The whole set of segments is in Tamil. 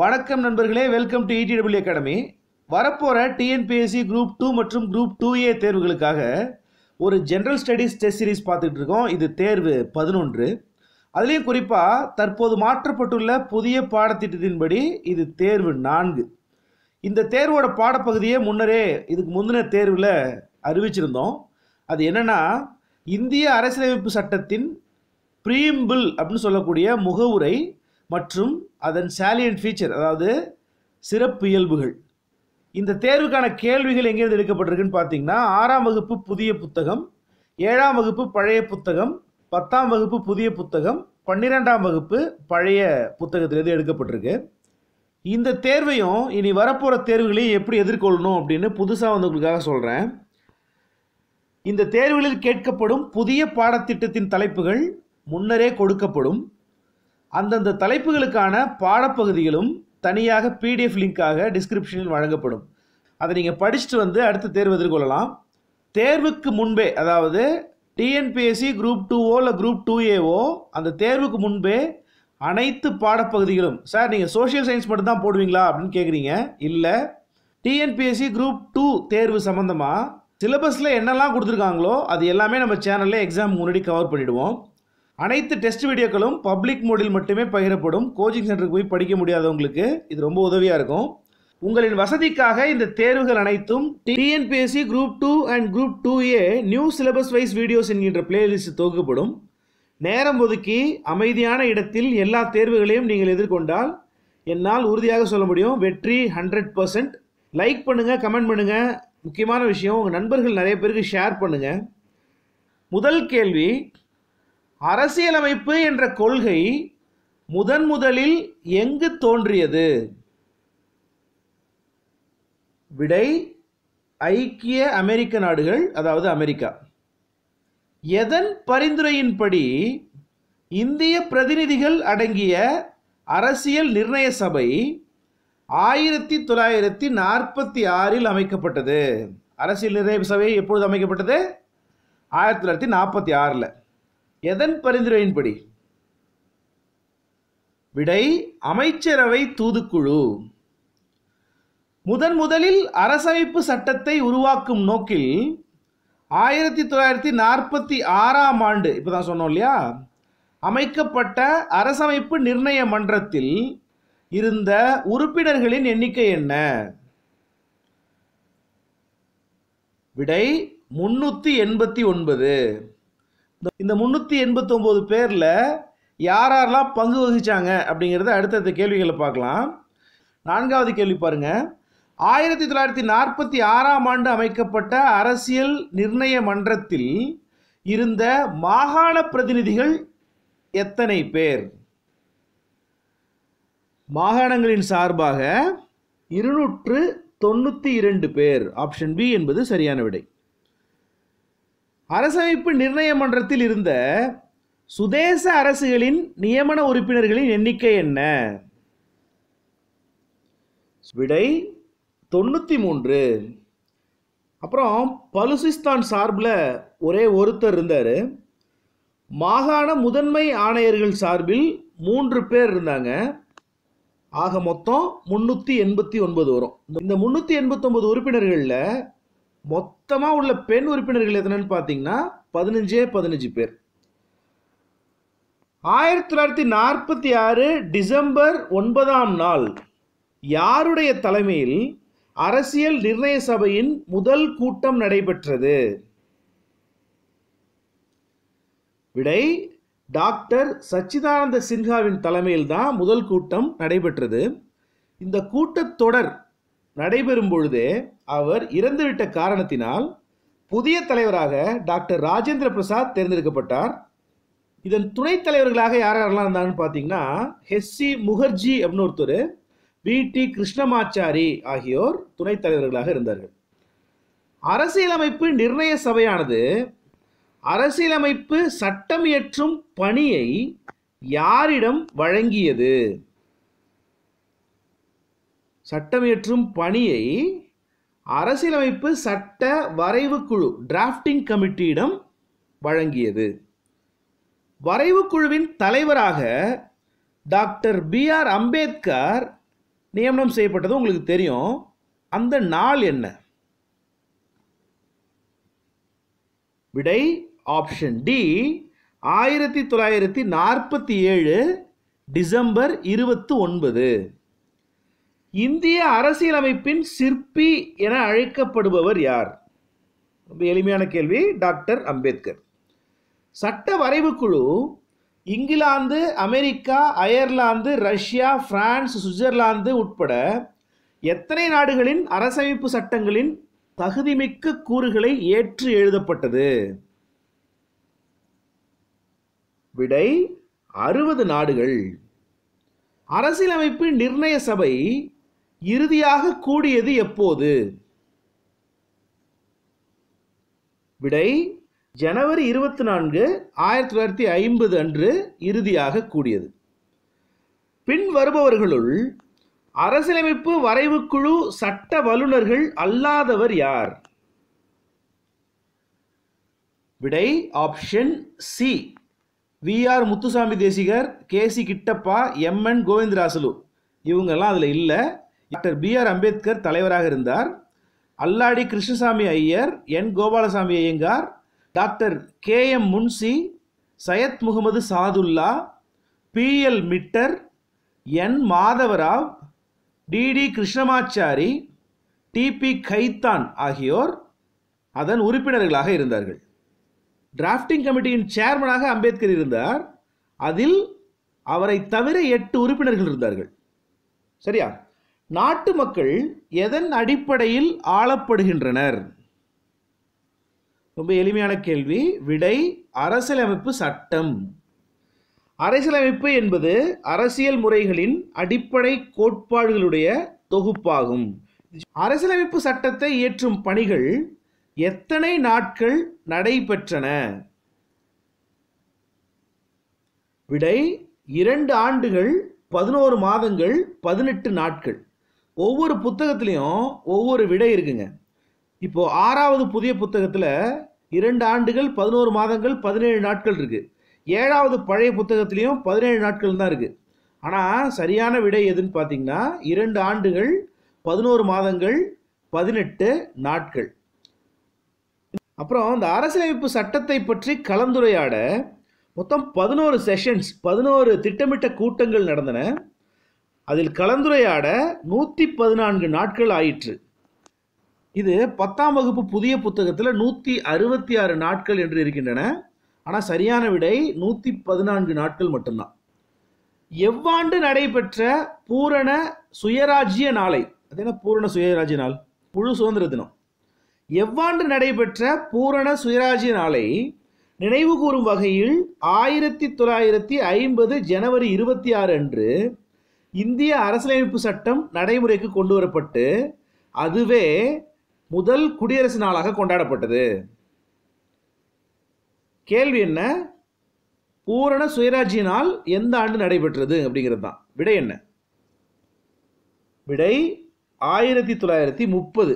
வணக்கம் நண்பர்களே வெல்கம் டு இடபிள்யூ அகாடமி வரப்போகிற டிஎன்பிஎஸ்சி குரூப் டூ மற்றும் குரூப் டூ ஏ தேர்வுகளுக்காக ஒரு ஜென்ரல் ஸ்டடீஸ் டெஸ்ட் சீரீஸ் பார்த்துட்டு இருக்கோம் இது தேர்வு பதினொன்று அதுலேயும் குறிப்பாக தற்போது மாற்றப்பட்டுள்ள புதிய பாடத்திட்டத்தின்படி இது தேர்வு நான்கு இந்த தேர்வோட பாடப்பகுதியை முன்னரே இதுக்கு முந்தின தேர்வில் அறிவிச்சிருந்தோம் அது என்னென்னா இந்திய அரசியலமைப்பு சட்டத்தின் ப்ரீம்பிள் அப்படின்னு சொல்லக்கூடிய முகவுரை மற்றும் அதன் சாலியன்ட் ஃபீச்சர் அதாவது சிறப்பு இயல்புகள் இந்த தேர்வுக்கான கேள்விகள் எங்கேருந்து எடுக்கப்பட்டிருக்குன்னு பார்த்தீங்கன்னா ஆறாம் வகுப்பு புதிய புத்தகம் ஏழாம் வகுப்பு பழைய புத்தகம் பத்தாம் வகுப்பு புதிய புத்தகம் பன்னிரெண்டாம் வகுப்பு பழைய புத்தகத்திலேருந்து எடுக்கப்பட்டிருக்கு இந்த தேர்வையும் இனி வரப்போகிற தேர்வுகளையும் எப்படி எதிர்கொள்ளணும் அப்படின்னு புதுசாக வந்து உங்களுக்காக சொல்கிறேன் இந்த தேர்வுகளில் கேட்கப்படும் புதிய பாடத்திட்டத்தின் தலைப்புகள் முன்னரே கொடுக்கப்படும் அந்தந்த தலைப்புகளுக்கான பாடப்பகுதிகளும் தனியாக பிடிஎஃப் லிங்காக டிஸ்கிரிப்ஷனில் வழங்கப்படும் அதை நீங்கள் படிச்சுட்டு வந்து அடுத்த தேர்வு எதிர்கொள்ளலாம் தேர்வுக்கு முன்பே அதாவது டிஎன்பிஎஸ்சி குரூப் டூவோ இல்லை குரூப் டூ ஏஓ அந்த தேர்வுக்கு முன்பே அனைத்து பாடப்பகுதிகளும் சார் நீங்கள் சோஷியல் சயின்ஸ் மட்டும்தான் போடுவீங்களா அப்படின்னு கேட்குறீங்க இல்லை டிஎன்பிஎஸ்சி குரூப் டூ தேர்வு சம்மந்தமாக சிலபஸில் என்னெல்லாம் கொடுத்துருக்காங்களோ அது எல்லாமே நம்ம சேனலில் எக்ஸாம் முன்னாடி கவர் பண்ணிவிடுவோம் அனைத்து டெஸ்ட் வீடியோக்களும் பப்ளிக் மோடில் மட்டுமே பகிரப்படும் கோச்சிங் சென்டருக்கு போய் படிக்க முடியாதவங்களுக்கு இது ரொம்ப உதவியாக இருக்கும் உங்களின் வசதிக்காக இந்த தேர்வுகள் அனைத்தும் TNPSC group two and group two A new syllabus wise videos என்கின்ற பிளேலிஸ்ட் தொகுக்கப்படும் நேரம் ஒதுக்கி அமைதியான இடத்தில் எல்லா தேர்வுகளையும் நீங்கள் எதிர்கொண்டால் என்னால் உறுதியாக சொல்ல முடியும் வெற்றி ஹண்ட்ரட் பர்சன்ட் லைக் பண்ணுங்கள் கமெண்ட் பண்ணுங்கள் முக்கியமான விஷயம் உங்கள் நண்பர்கள் நிறைய பேருக்கு ஷேர் பண்ணுங்கள் முதல் கேள்வி அரசியலமைப்பு என்ற கொள்கை முதன் முதலில் எங்கு தோன்றியது விடை ஐக்கிய அமெரிக்க நாடுகள் அதாவது அமெரிக்கா எதன் பரிந்துரையின்படி இந்திய பிரதிநிதிகள் அடங்கிய அரசியல் நிர்ணய சபை ஆயிரத்தி தொள்ளாயிரத்தி நாற்பத்தி ஆறில் அமைக்கப்பட்டது அரசியல் நிர்ணய சபை எப்பொழுது அமைக்கப்பட்டது ஆயிரத்தி தொள்ளாயிரத்தி நாற்பத்தி ஆறில் எதன் பரிந்துரையின்படி விடை அமைச்சரவை தூதுக்குழு முதன் முதலில் அரசமைப்பு சட்டத்தை உருவாக்கும் நோக்கில் ஆயிரத்தி தொள்ளாயிரத்தி நாற்பத்தி ஆறாம் ஆண்டு இப்போ தான் சொன்னோம் இல்லையா அமைக்கப்பட்ட அரசமைப்பு நிர்ணய மன்றத்தில் இருந்த உறுப்பினர்களின் எண்ணிக்கை என்ன விடை முன்னூற்றி எண்பத்தி ஒன்பது இந்த முந்நூற்றி எண்பத்தொம்போது பேரில் யார் யாரெல்லாம் பங்கு வகித்தாங்க அப்படிங்கிறத அடுத்தடுத்த கேள்விகளை பார்க்கலாம் நான்காவது கேள்வி பாருங்கள் ஆயிரத்தி தொள்ளாயிரத்தி நாற்பத்தி ஆறாம் ஆண்டு அமைக்கப்பட்ட அரசியல் நிர்ணய மன்றத்தில் இருந்த மாகாண பிரதிநிதிகள் எத்தனை பேர் மாகாணங்களின் சார்பாக இருநூற்று தொண்ணூற்றி இரண்டு பேர் ஆப்ஷன் பி என்பது சரியான விடை அரசமைப்பு நிர்ணய மன்றத்தில் இருந்த சுதேச அரசுகளின் நியமன உறுப்பினர்களின் எண்ணிக்கை என்ன விடை தொண்ணூற்றி மூன்று அப்புறம் பலுசிஸ்தான் சார்பில் ஒரே ஒருத்தர் இருந்தார் மாகாண முதன்மை ஆணையர்கள் சார்பில் மூன்று பேர் இருந்தாங்க ஆக மொத்தம் முந்நூற்றி எண்பத்தி ஒன்பது வரும் இந்த முந்நூற்றி எண்பத்தொம்பது உறுப்பினர்களில் மொத்தமாக உள்ள பெண் உறுப்பினர்கள் எத்தனைன்னு பார்த்தீங்கன்னா பதினஞ்சே பதினஞ்சு பேர் ஆயிரத்தி தொள்ளாயிரத்தி நாற்பத்தி ஆறு டிசம்பர் ஒன்பதாம் நாள் யாருடைய தலைமையில் அரசியல் நிர்ணய சபையின் முதல் கூட்டம் நடைபெற்றது விடை டாக்டர் சச்சிதானந்த சின்ஹாவின் தலைமையில் தான் முதல் கூட்டம் நடைபெற்றது இந்த கூட்டத்தொடர் நடைபெறும் பொழுதே அவர் இறந்துவிட்ட காரணத்தினால் புதிய தலைவராக டாக்டர் ராஜேந்திர பிரசாத் தேர்ந்தெடுக்கப்பட்டார் இதன் துணைத் தலைவர்களாக யார் யாரெல்லாம் இருந்தாங்கன்னு பார்த்தீங்கன்னா ஹெஸ்சி முகர்ஜி அப்படின்னு ஒருத்தர் வி டி கிருஷ்ணமாச்சாரி ஆகியோர் துணைத் தலைவர்களாக இருந்தார்கள் அரசியலமைப்பு நிர்ணய சபையானது அரசியலமைப்பு சட்டம் இயற்றும் பணியை யாரிடம் வழங்கியது சட்டம் இயற்றும் பணியை அரசியலமைப்பு சட்ட வரைவு குழு டிராப்டிங் கமிட்டியிடம் வழங்கியது வரைவு குழுவின் தலைவராக டாக்டர் பி ஆர் அம்பேத்கர் நியமனம் செய்யப்பட்டது உங்களுக்கு தெரியும் அந்த நாள் என்ன விடை ஆப்ஷன் டி ஆயிரத்தி தொள்ளாயிரத்தி நாற்பத்தி ஏழு டிசம்பர் இருபத்தி ஒன்பது இந்திய அரசியலமைப்பின் சிற்பி என அழைக்கப்படுபவர் யார் ரொம்ப எளிமையான கேள்வி டாக்டர் அம்பேத்கர் சட்ட வரைவு குழு England America Ireland Russia France Switzerland உட்பட எத்தனை நாடுகளின் அரசமைப்பு சட்டங்களின் தகுதிமிக்க கூறுகளை ஏற்று எழுதப்பட்டது விடை அறுபது நாடுகள் அரசியலமைப்பு நிர்ணய சபை இறுதியாக கூடியது எப்போது விடை ஜனவரி இருபத்தி நான்கு ஆயிரத்தி தொள்ளாயிரத்தி ஐம்பது அன்று இறுதியாக கூடியது பின் வருபவர்களுள் அரசியலமைப்பு வரைவுக்குழு சட்ட வல்லுநர்கள் அல்லாதவர் யார் விடை option C V R Muthuswamy Desikar K C Kittappa M N Govindarajulu இவங்கெல்லாம் அதில் இல்லை டாக்டர் பி ஆர் அம்பேத்கர் தலைவராக இருந்தார் Alladi Krishnaswamy Iyer N Gopalaswamy Ayyangar doctor K M Munshi Syed Mohammad Saadulla B L Mitter N Madhava Rao TT Krishnamachari DP Khaitan ஆகியோர் அதன் உறுப்பினர்களாக இருந்தார்கள் டிராஃப்டிங் கமிட்டியின் சேர்மனாக அம்பேத்கர் இருந்தார் அதில் அவரை தவிர எட்டு உறுப்பினர்கள் இருந்தார்கள் சரியா நாட்டு மக்கள் எதன் அடிப்படையில் ஆளப்படுகின்றனர் ரொம்ப எளிமையான கேள்வி விடை அரசியலமைப்பு சட்டம் அரசியலமைப்பு என்பது அரசியல் முறைகளின் அடிப்படை கோட்பாடுகளுடைய தொகுப்பாகும் அரசியலமைப்பு சட்டத்தை இயற்றும் பணிகள் எத்தனை நாட்கள் நடைபெற்றன விடை இரண்டு ஆண்டுகள் பதினோரு மாதங்கள் பதினெட்டு நாட்கள் ஒவ்வொரு புத்தகத்துலேயும் ஒவ்வொரு விடை இருக்குங்க இப்போது ஆறாவது புதிய புத்தகத்தில் இரண்டு ஆண்டுகள் பதினோரு மாதங்கள் பதினேழு நாட்கள் இருக்குது ஏழாவது பழைய புத்தகத்துலேயும் பதினேழு நாட்கள் தான் இருக்குது ஆனால் சரியான விடை எதுன்னு பார்த்தீங்கன்னா இரண்டு ஆண்டுகள் பதினோரு மாதங்கள் பதினெட்டு நாட்கள் அப்புறம் இந்த அரசியலமைப்பு சட்டத்தை பற்றி கலந்துரையாட மொத்தம் பதினோரு செஷன்ஸ் பதினோரு திட்டமிட்ட கூட்டங்கள் நடந்தன அதில் கலந்துரையாட நூற்றி பதினான்கு நாட்கள் ஆயிற்று இது பத்தாம் வகுப்பு புதிய புத்தகத்தில் நூற்றி அறுபத்தி ஆறு நாட்கள் என்று இருக்கின்றன ஆனால் சரியான விடை நூற்றி பதினான்கு நாட்கள் மட்டும்தான் எவ்வாண்டு நடைபெற்ற பூரண சுயராஜ்ய நாளை அது என்ன பூரண சுயராஜ்ய நாள் முழு சுதந்திர தினம் எவ்வாண்டு நடைபெற்ற பூரண சுயராஜ்ய நாளை நினைவு கூறும் வகையில் ஆயிரத்தி தொள்ளாயிரத்தி ஐம்பது ஜனவரி இருபத்தி ஆறு அன்று இந்திய அரசியலமைப்பு சட்டம் நடைமுறைக்கு கொண்டு வரப்பட்டு அதுவே முதல் குடியரசு நாளாக கொண்டாடப்பட்டது கேள்வி என்ன பூரண சுயராஜ்ய நாள் எந்த ஆண்டு நடைபெற்றது அப்படிங்கிறது தான் விடை என்ன விடை ஆயிரத்தி தொள்ளாயிரத்தி முப்பது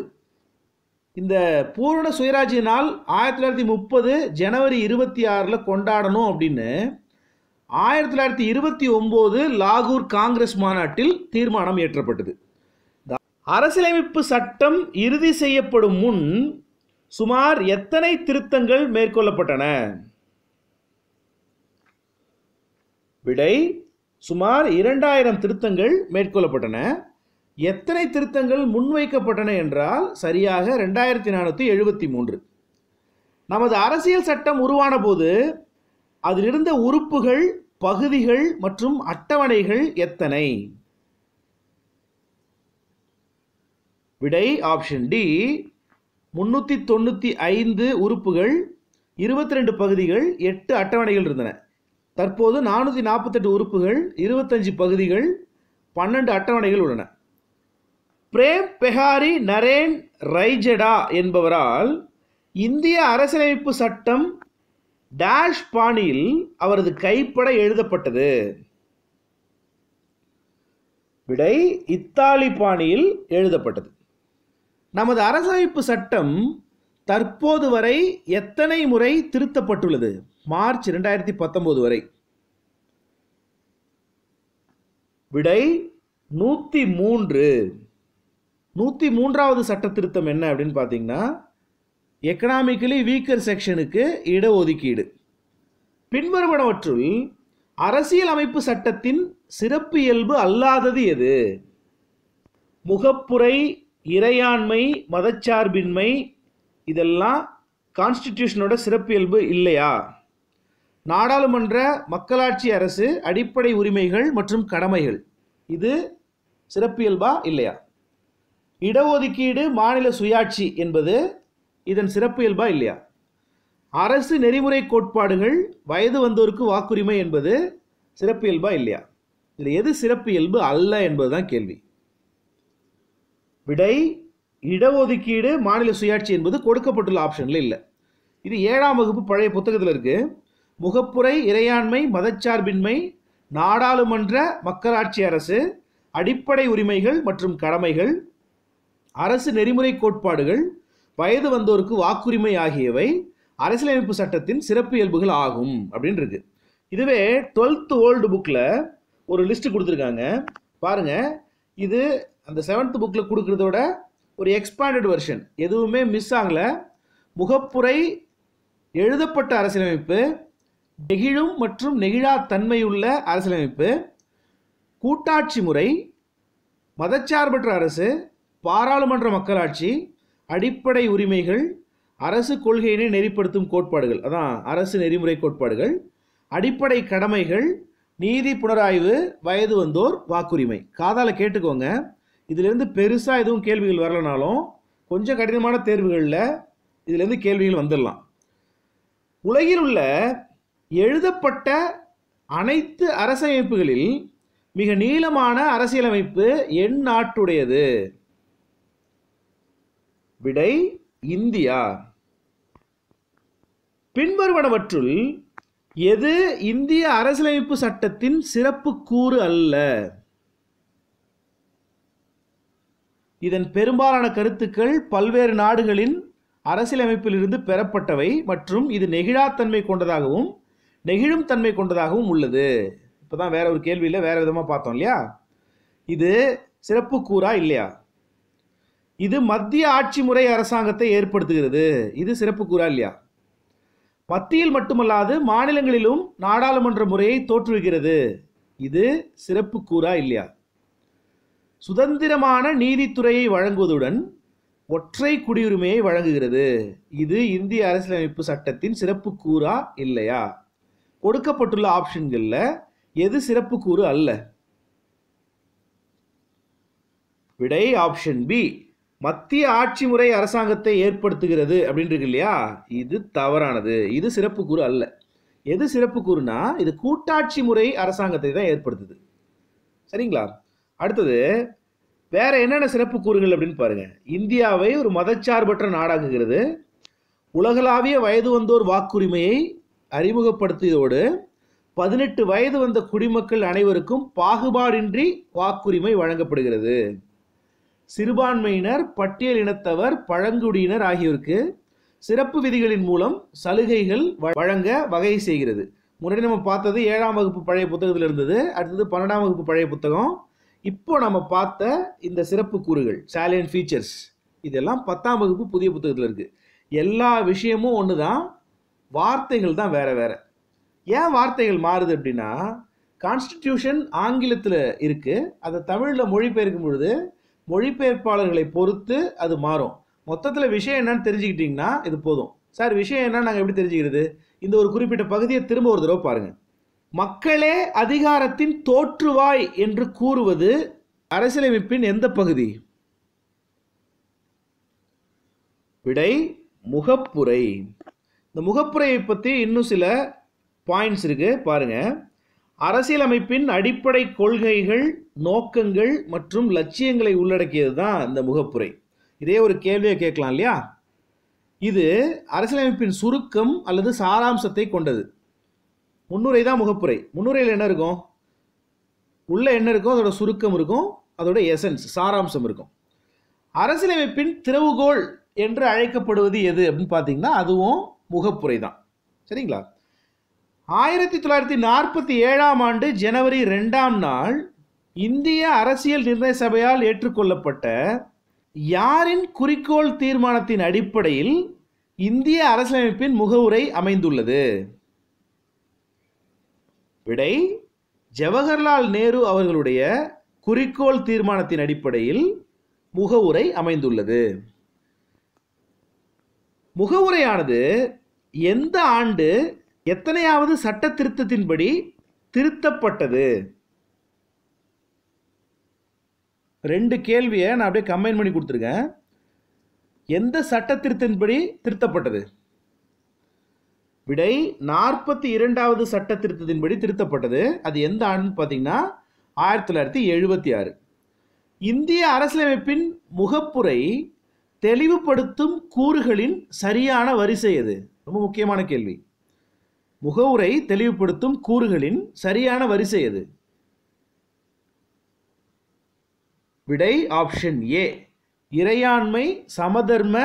இந்த பூரண சுயராஜ்ய நாள் ஆயிரத்தி தொள்ளாயிரத்தி முப்பது ஜனவரி இருபத்தி ஆறில் கொண்டாடணும் அப்படின்னு ஆயிரத்தி தொள்ளாயிரத்தி இருபத்தி ஒம்போது லாகூர் காங்கிரஸ் மாநாட்டில் தீர்மானம் இயற்றப்பட்டது அரசியலமைப்பு சட்டம் இறுதி செய்யப்படும் முன் சுமார் எத்தனை திருத்தங்கள் மேற்கொள்ளப்பட்டன விடை சுமார் இரண்டாயிரம் திருத்தங்கள் மேற்கொள்ளப்பட்டன எத்தனை திருத்தங்கள் முன்வைக்கப்பட்டன என்றால் சரியாக ரெண்டாயிரத்தி நானூற்றி எழுபத்தி மூன்று நமது அரசியல் சட்டம் உருவான போது அதிலிருந்த உறுப்புகள் பகுதிகள் மற்றும் அட்டவணைகள் எத்தனை விடை ஆப்ஷன் டி முன்னூற்றி தொண்ணூற்றி ஐந்து உறுப்புகள் இருபத்தி ரெண்டு பகுதிகள் எட்டு அட்டவணைகள் இருந்தன தற்போது நானூற்றி நாற்பத்தெட்டு உறுப்புகள் இருபத்தஞ்சு பகுதிகள் பன்னெண்டு அட்டவணைகள் உள்ளன பிரேம் பெஹாரி நரேன் ரைஜடா என்பவரால் இந்திய அரசியலமைப்பு சட்டம் டேஷ் பாணியில் அவரது கைப்பட எழுதப்பட்டது விடை இத்தாலி பாணியில் எழுதப்பட்டது நமது அரசமைப்பு சட்டம் தற்போது வரை எத்தனை முறை திருத்தப்பட்டுள்ளது மார்ச் ரெண்டாயிரத்தி பத்தொம்போது வரை விடை நூற்றி மூன்று நூற்றி மூன்றாவது சட்ட திருத்தம் என்ன அப்படின்னு பார்த்தீங்கன்னா எக்கனாமிக்கலி வீக்கர் செக்ஷனுக்கு இடஒதுக்கீடு பின்வருவனவற்றுள் அரசியலமைப்பு சட்டத்தின் சிறப்பு இயல்பு அல்லாதது எது முகப்புரை இறையாண்மை மதச்சார்பின்மை இதெல்லாம் கான்ஸ்டிடியூஷனோட சிறப்பியல்பு இல்லையா நாடாளுமன்ற மக்களாட்சி அரசு அடிப்படை உரிமைகள் மற்றும் கடமைகள் இது சிறப்பியல்பா இல்லையா இடஒதுக்கீடு மாநில சுயாட்சி என்பது இதன் சிறப்பு இயல்பா இல்லையா அரசு நெறிமுறை கோட்பாடுகள் வயது வந்தோருக்கு வாக்குரிமை என்பது சிறப்பு இயல்பா இல்லையா இதில் எது சிறப்பு இயல்பு அல்ல என்பதுதான் கேள்வி விடை இடஒதுக்கீடு மாநில சுயாட்சி என்பது கொடுக்கப்பட்டுள்ள ஆப்ஷனில் இல்லை இது ஏழாம் வகுப்பு பழைய புத்தகத்தில் இருக்கு முகப்புரை இறையாண்மை மதச்சார்பின்மை நாடாளுமன்ற மக்களாட்சி அரசு அடிப்படை உரிமைகள் மற்றும் கடமைகள் அரசு நெறிமுறை கோட்பாடுகள் வயது வந்தோருக்கு வாக்குரிமை ஆகியவை அரசியலமைப்பு சட்டத்தின் சிறப்பு இயல்புகள் ஆகும் அப்படின்னு இருக்கு இதுவே டுவெல்த் ஓல்டு புக்கில் ஒரு லிஸ்ட் கொடுத்துருக்காங்க பாருங்க இது அந்த செவன்த் புக்கில் கொடுக்குறதோட ஒரு எக்ஸ்பேண்டட் வெர்ஷன் எதுவுமே மிஸ் ஆகலை முகப்புரை எழுதப்பட்ட அரசியலமைப்பு நெகிழும் மற்றும் நெகிழா தன்மையுள்ள அரசியலமைப்பு கூட்டாட்சி முறை மதச்சார்பற்ற அரசு பாராளுமன்ற மக்களாட்சி அடிப்படை உரிமைகள் அரசு கொள்கையினை நெறிப்படுத்தும் கோட்பாடுகள் அதான் அரசு நெறிமுறை கோட்பாடுகள் அடிப்படை கடமைகள் நீதி புனராய்வு வயது வந்தோர் வாக்குரிமை காதால் கேட்டுக்கோங்க இதிலேருந்து பெருசாக எதுவும் கேள்விகள் வரலனாலும் கொஞ்சம் கடினமான தேர்வுகளில் இதுலேருந்து கேள்விகள் வந்துடலாம் உலகில் உள்ள எழுதப்பட்ட அனைத்து அரசமைப்புகளில் மிக நீளமான அரசியலமைப்பு என் நாட்டுடையது விடை இந்தியா பின்வருவனவற்றுள் எது இந்திய அரசியலமைப்பு சட்டத்தின் சிறப்பு கூறு அல்ல இதன் பெரும்பாலான கருத்துக்கள் பல்வேறு நாடுகளின் அரசியலமைப்பிலிருந்து பெறப்பட்டவை மற்றும் இது நெகிழாத்தன்மை கொண்டதாகவும் நெகிழும் தன்மை கொண்டதாகவும் உள்ளது இப்போ தான் வேற ஒரு கேள்வியில் வேற விதமாக பார்த்தோம் இல்லையா இது சிறப்பு கூறா இல்லையா இது மத்திய ஆட்சி முறை அரசாங்கத்தை ஏற்படுத்துகிறது இது சிறப்பு கூறா இல்லையா மத்தியில் மட்டுமல்லாது மாநிலங்களிலும் நாடாளுமன்ற முறையை தோற்றுவிக்கிறது இது சிறப்பு கூறா இல்லையா சுதந்திரமான நீதித்துறையை வழங்குவதுடன் ஒற்றை குடியுரிமையை வழங்குகிறது இது இந்திய அரசியலமைப்பு சட்டத்தின் சிறப்பு கூறா இல்லையா கொடுக்கப்பட்டுள்ள ஆப்ஷன்களில் எது சிறப்பு கூறு அல்ல விடை ஆப்ஷன் பி மத்திய ஆட்சி முறை அரசாங்கத்தை ஏற்படுத்துகிறது அப்படின்றது இல்லையா இது தவறானது இது சிறப்பு கூறு அல்ல எது சிறப்பு கூறுனா இது கூட்டாட்சி முறை அரசாங்கத்தை தான் ஏற்படுத்துது சரிங்களா அடுத்தது வேற என்னென்ன சிறப்பு கூறுகள் அப்படின்னு பாருங்க இந்தியாவை ஒரு மதச்சார்பற்ற நாடாகுகிறது உலகளாவிய வயது வந்தோர் வாக்குரிமையை அறிமுகப்படுத்தியதோடு பதினெட்டு வயது வந்த குடிமக்கள் அனைவருக்கும் பாகுபாடின்றி வாக்குரிமை வழங்கப்படுகிறது சிறுபான்மையினர் பட்டியலினத்தவர் பழங்குடியினர் ஆகியோருக்கு சிறப்பு விதிகளின் மூலம் சலுகைகள் வழங்க வகை செய்கிறது முன்னாடி நம்ம பார்த்தது ஏழாம் வகுப்பு பழைய புத்தகத்தில் இருந்தது அடுத்தது பன்னெண்டாம் வகுப்பு பழைய புத்தகம் இப்போ நம்ம பார்த்த இந்த சிறப்பு கூறுகள் சேலியன் ஃபீச்சர்ஸ் இதெல்லாம் பத்தாம் வகுப்பு புதிய புத்தகத்தில் இருக்குது எல்லா விஷயமும் ஒன்று தான் வார்த்தைகள் தான் வேறு வேறு ஏன் வார்த்தைகள் மாறுது அப்படின்னா கான்ஸ்டிடியூஷன் ஆங்கிலத்தில் இருக்குது அதை தமிழில் மொழிபெயர்க்கும் பொழுது மொழிபெயர்ப்பாளர்களை பொறுத்து அது மாறும் மொத்தத்தில் விஷயம் என்னன்னு தெரிஞ்சுக்கிட்டிங்கன்னா இது போதும் சார் விஷயம் என்னன்னு நாங்கள் எப்படி தெரிஞ்சுக்கிறது இந்த ஒரு குறிப்பிட்ட பகுதியை திரும்ப ஒரு தடவை பாருங்கள் மக்களே அதிகாரத்தின் தோற்றுவாய் என்று கூறுவது அரசியலமைப்பின் எந்த பகுதி விடை முகப்புரை இந்த முகப்புரையை பற்றி இன்னும் சில பாயிண்ட்ஸ் இருக்குது பாருங்கள் அரசியலமைப்பின் அடிப்படை கொள்கைகள் நோக்கங்கள் மற்றும் லட்சியங்களை உள்ளடக்கியது தான் இந்த முகப்புரை இதே ஒரு கேள்வியை கேட்கலாம் இல்லையா இது அரசியலமைப்பின் சுருக்கம் அல்லது சாராம்சத்தை கொண்டது முன்னுரை தான் முகப்புரை முன்னுரையில் என்ன இருக்கும் உள்ள என்ன இருக்கும் அதோட சுருக்கம் இருக்கும் அதோட எசன்ஸ் சாராம்சம் இருக்கும் அரசியலமைப்பின் திறவுகோள் என்று அழைக்கப்படுவது எது அப்படின்னு பார்த்தீங்கன்னா அதுவும் முகப்புரை தான் சரிங்களா ஆயிரத்தி தொள்ளாயிரத்தி நாற்பத்தி ஏழாம் ஆண்டு ஜனவரி ரெண்டாம் நாள் இந்திய அரசியல் நிர்ணய சபையால் ஏற்றுக்கொள்ளப்பட்ட யாரின் குறிக்கோள் தீர்மானத்தின் அடிப்படையில் இந்திய அரசியலமைப்பின் முகவுரை அமைந்துள்ளது விடை ஜவஹர்லால் நேரு அவர்களுடைய குறிக்கோள் தீர்மானத்தின் அடிப்படையில் முகவுரை அமைந்துள்ளது முகவுரையானது எந்த ஆண்டு எத்தனையாவது சட்ட திருத்தத்தின்படி திருத்தப்பட்டது ரெண்டு கேள்வியை நான் அப்படியே கம்பைன் பண்ணி கொடுத்துருக்கேன் எந்த சட்ட திருத்தத்தின்படி திருத்தப்பட்டது விடை நாற்பத்தி இரண்டாவது சட்ட திருத்தத்தின்படி திருத்தப்பட்டது அது எந்த ஆண்டு பார்த்தீங்கன்னா ஆயிரத்தி தொள்ளாயிரத்தி எழுபத்தி ஆறு இந்திய அரசியலமைப்பின் முகப்புரை தெளிவுபடுத்தும் கூறுகளின் சரியான வரிசை எது ரொம்ப முக்கியமான கேள்வி முகவுரை தெளிவுபடுத்தும் கூறுகளின் சரியான வரிசை எது விடை ஆப்ஷன் ஏ இறையாண்மை சமதர்ம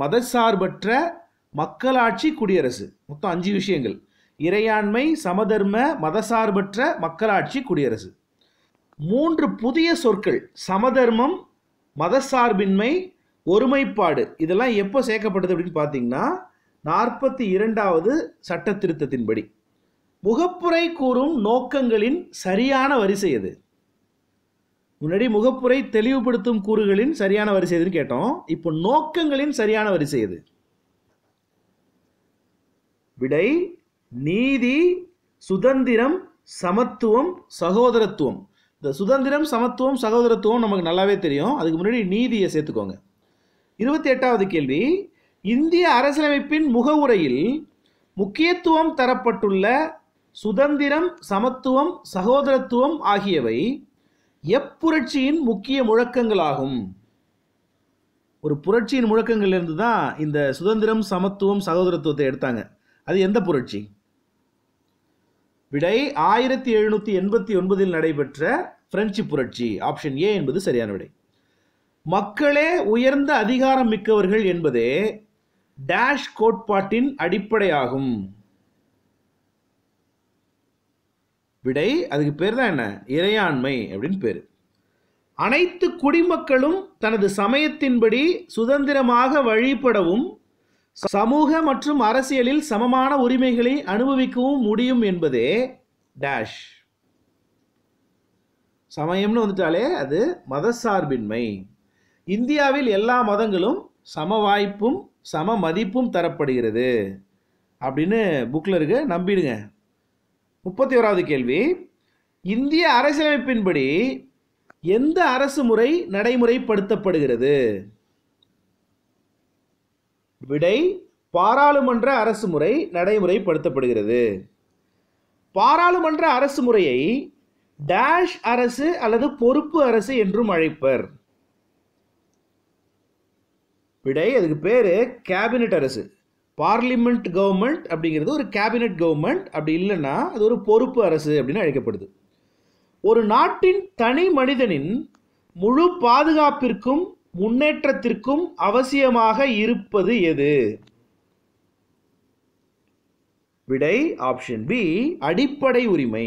மதசார்பற்ற மக்களாட்சி குடியரசு மொத்தம் அஞ்சு விஷயங்கள் இறையாண்மை சமதர்ம மதசார்பற்ற மக்களாட்சி குடியரசு மூன்று புதிய சொற்கள் சமதர்மம் மதசார்பின்மை ஒருமைப்பாடு இதெல்லாம் எப்போ சேர்க்கப்பட்டது அப்படின்னு பார்த்தீங்கன்னா நாற்பத்தி இரண்டாவது சட்ட திருத்தத்தின்படி முகப்புரை கூறும் நோக்கங்களின் சரியான வரிசை எது முன்னாடி முகப்புரை தெளிவுபடுத்தும் கூறுகளின் சரியான வரிசை எதுன்னு கேட்டோம் இப்போ நோக்கங்களின் சரியான வரிசை எது விடை நீதி சுதந்திரம் சமத்துவம் சகோதரத்துவம் இந்த சுதந்திரம் சமத்துவம் சகோதரத்துவம் நமக்கு நல்லாவே தெரியும் அதுக்கு முன்னாடி நீதியை சேர்த்துக்கோங்க இருபத்தி எட்டாவது கேள்வி இந்திய அரசியலமைப்பின் முகவுரையில் முக்கியத்துவம் தரப்பட்டுள்ள சுதந்திரம் சமத்துவம் சகோதரத்துவம் ஆகியவை எப்புரட்சியின் முக்கிய முழக்கங்களாகும் ஒரு புரட்சியின் முழக்கங்கள்லேருந்து தான் இந்த சுதந்திரம் சமத்துவம் சகோதரத்துவத்தை எடுத்தாங்க அது எந்த புரட்சி விடை ஆயிரத்தி எழுநூற்றி எண்பத்தி ஒன்பதில் நடைபெற்ற பிரெஞ்சு புரட்சி ஆப்ஷன் ஏ என்பது சரியான விடை மக்களே உயர்ந்த அதிகாரம் மிக்கவர்கள் என்பதே டேஷ் கோட்பாட்டின் அடிப்படையாகும் விடை அதுக்கு பேர் தான் என்ன இறையாண்மை அப்படின்னு பேர் அனைத்து குடிமக்களும் தனது சமயத்தின்படி சுதந்திரமாக வழிபடவும் சமூக மற்றும் அரசியலில் சமமான உரிமைகளை அனுபவிக்கவும் முடியும் என்பதே டேஷ் சமயம்னு வந்துட்டாலே அது மதசார்பின்மை இந்தியாவில் எல்லா மதங்களும் சம வாய்ப்பும் சம மதிப்பும் தரப்படுகிறது அப்படின்னு புக்கில் இருக்க நம்பிடுங்க முப்பத்தி ஓராவது கேள்வி இந்திய அரசியலமைப்பின்படி எந்த அரசு முறை நடைமுறைப்படுத்தப்படுகிறது விடை பாராளுமன்ற அரசு முறை நடைமுறைப்படுத்தப்படுகிறது பாராளுமன்ற அரசு முறையை டேஷ் அரசு அல்லது பொறுப்பு அரசு என்றும் அழைப்பர் விடை அதுக்கு பேர் கேபினெட் அரசு பார்லிமெண்ட் கவர்மெண்ட் அப்படிங்கிறது ஒரு கேபினெட் கவர்மெண்ட் அப்படி இல்லைன்னா அது ஒரு பொறுப்பு அரசு அப்படின்னு அழைக்கப்படுது ஒரு நாட்டின் தனி மனிதனின் முழு பாதுகாப்பிற்கும் முன்னேற்றத்திற்கும் அவசியமாக இருப்பது எது விடை ஆப்ஷன் பி அடிப்படை உரிமை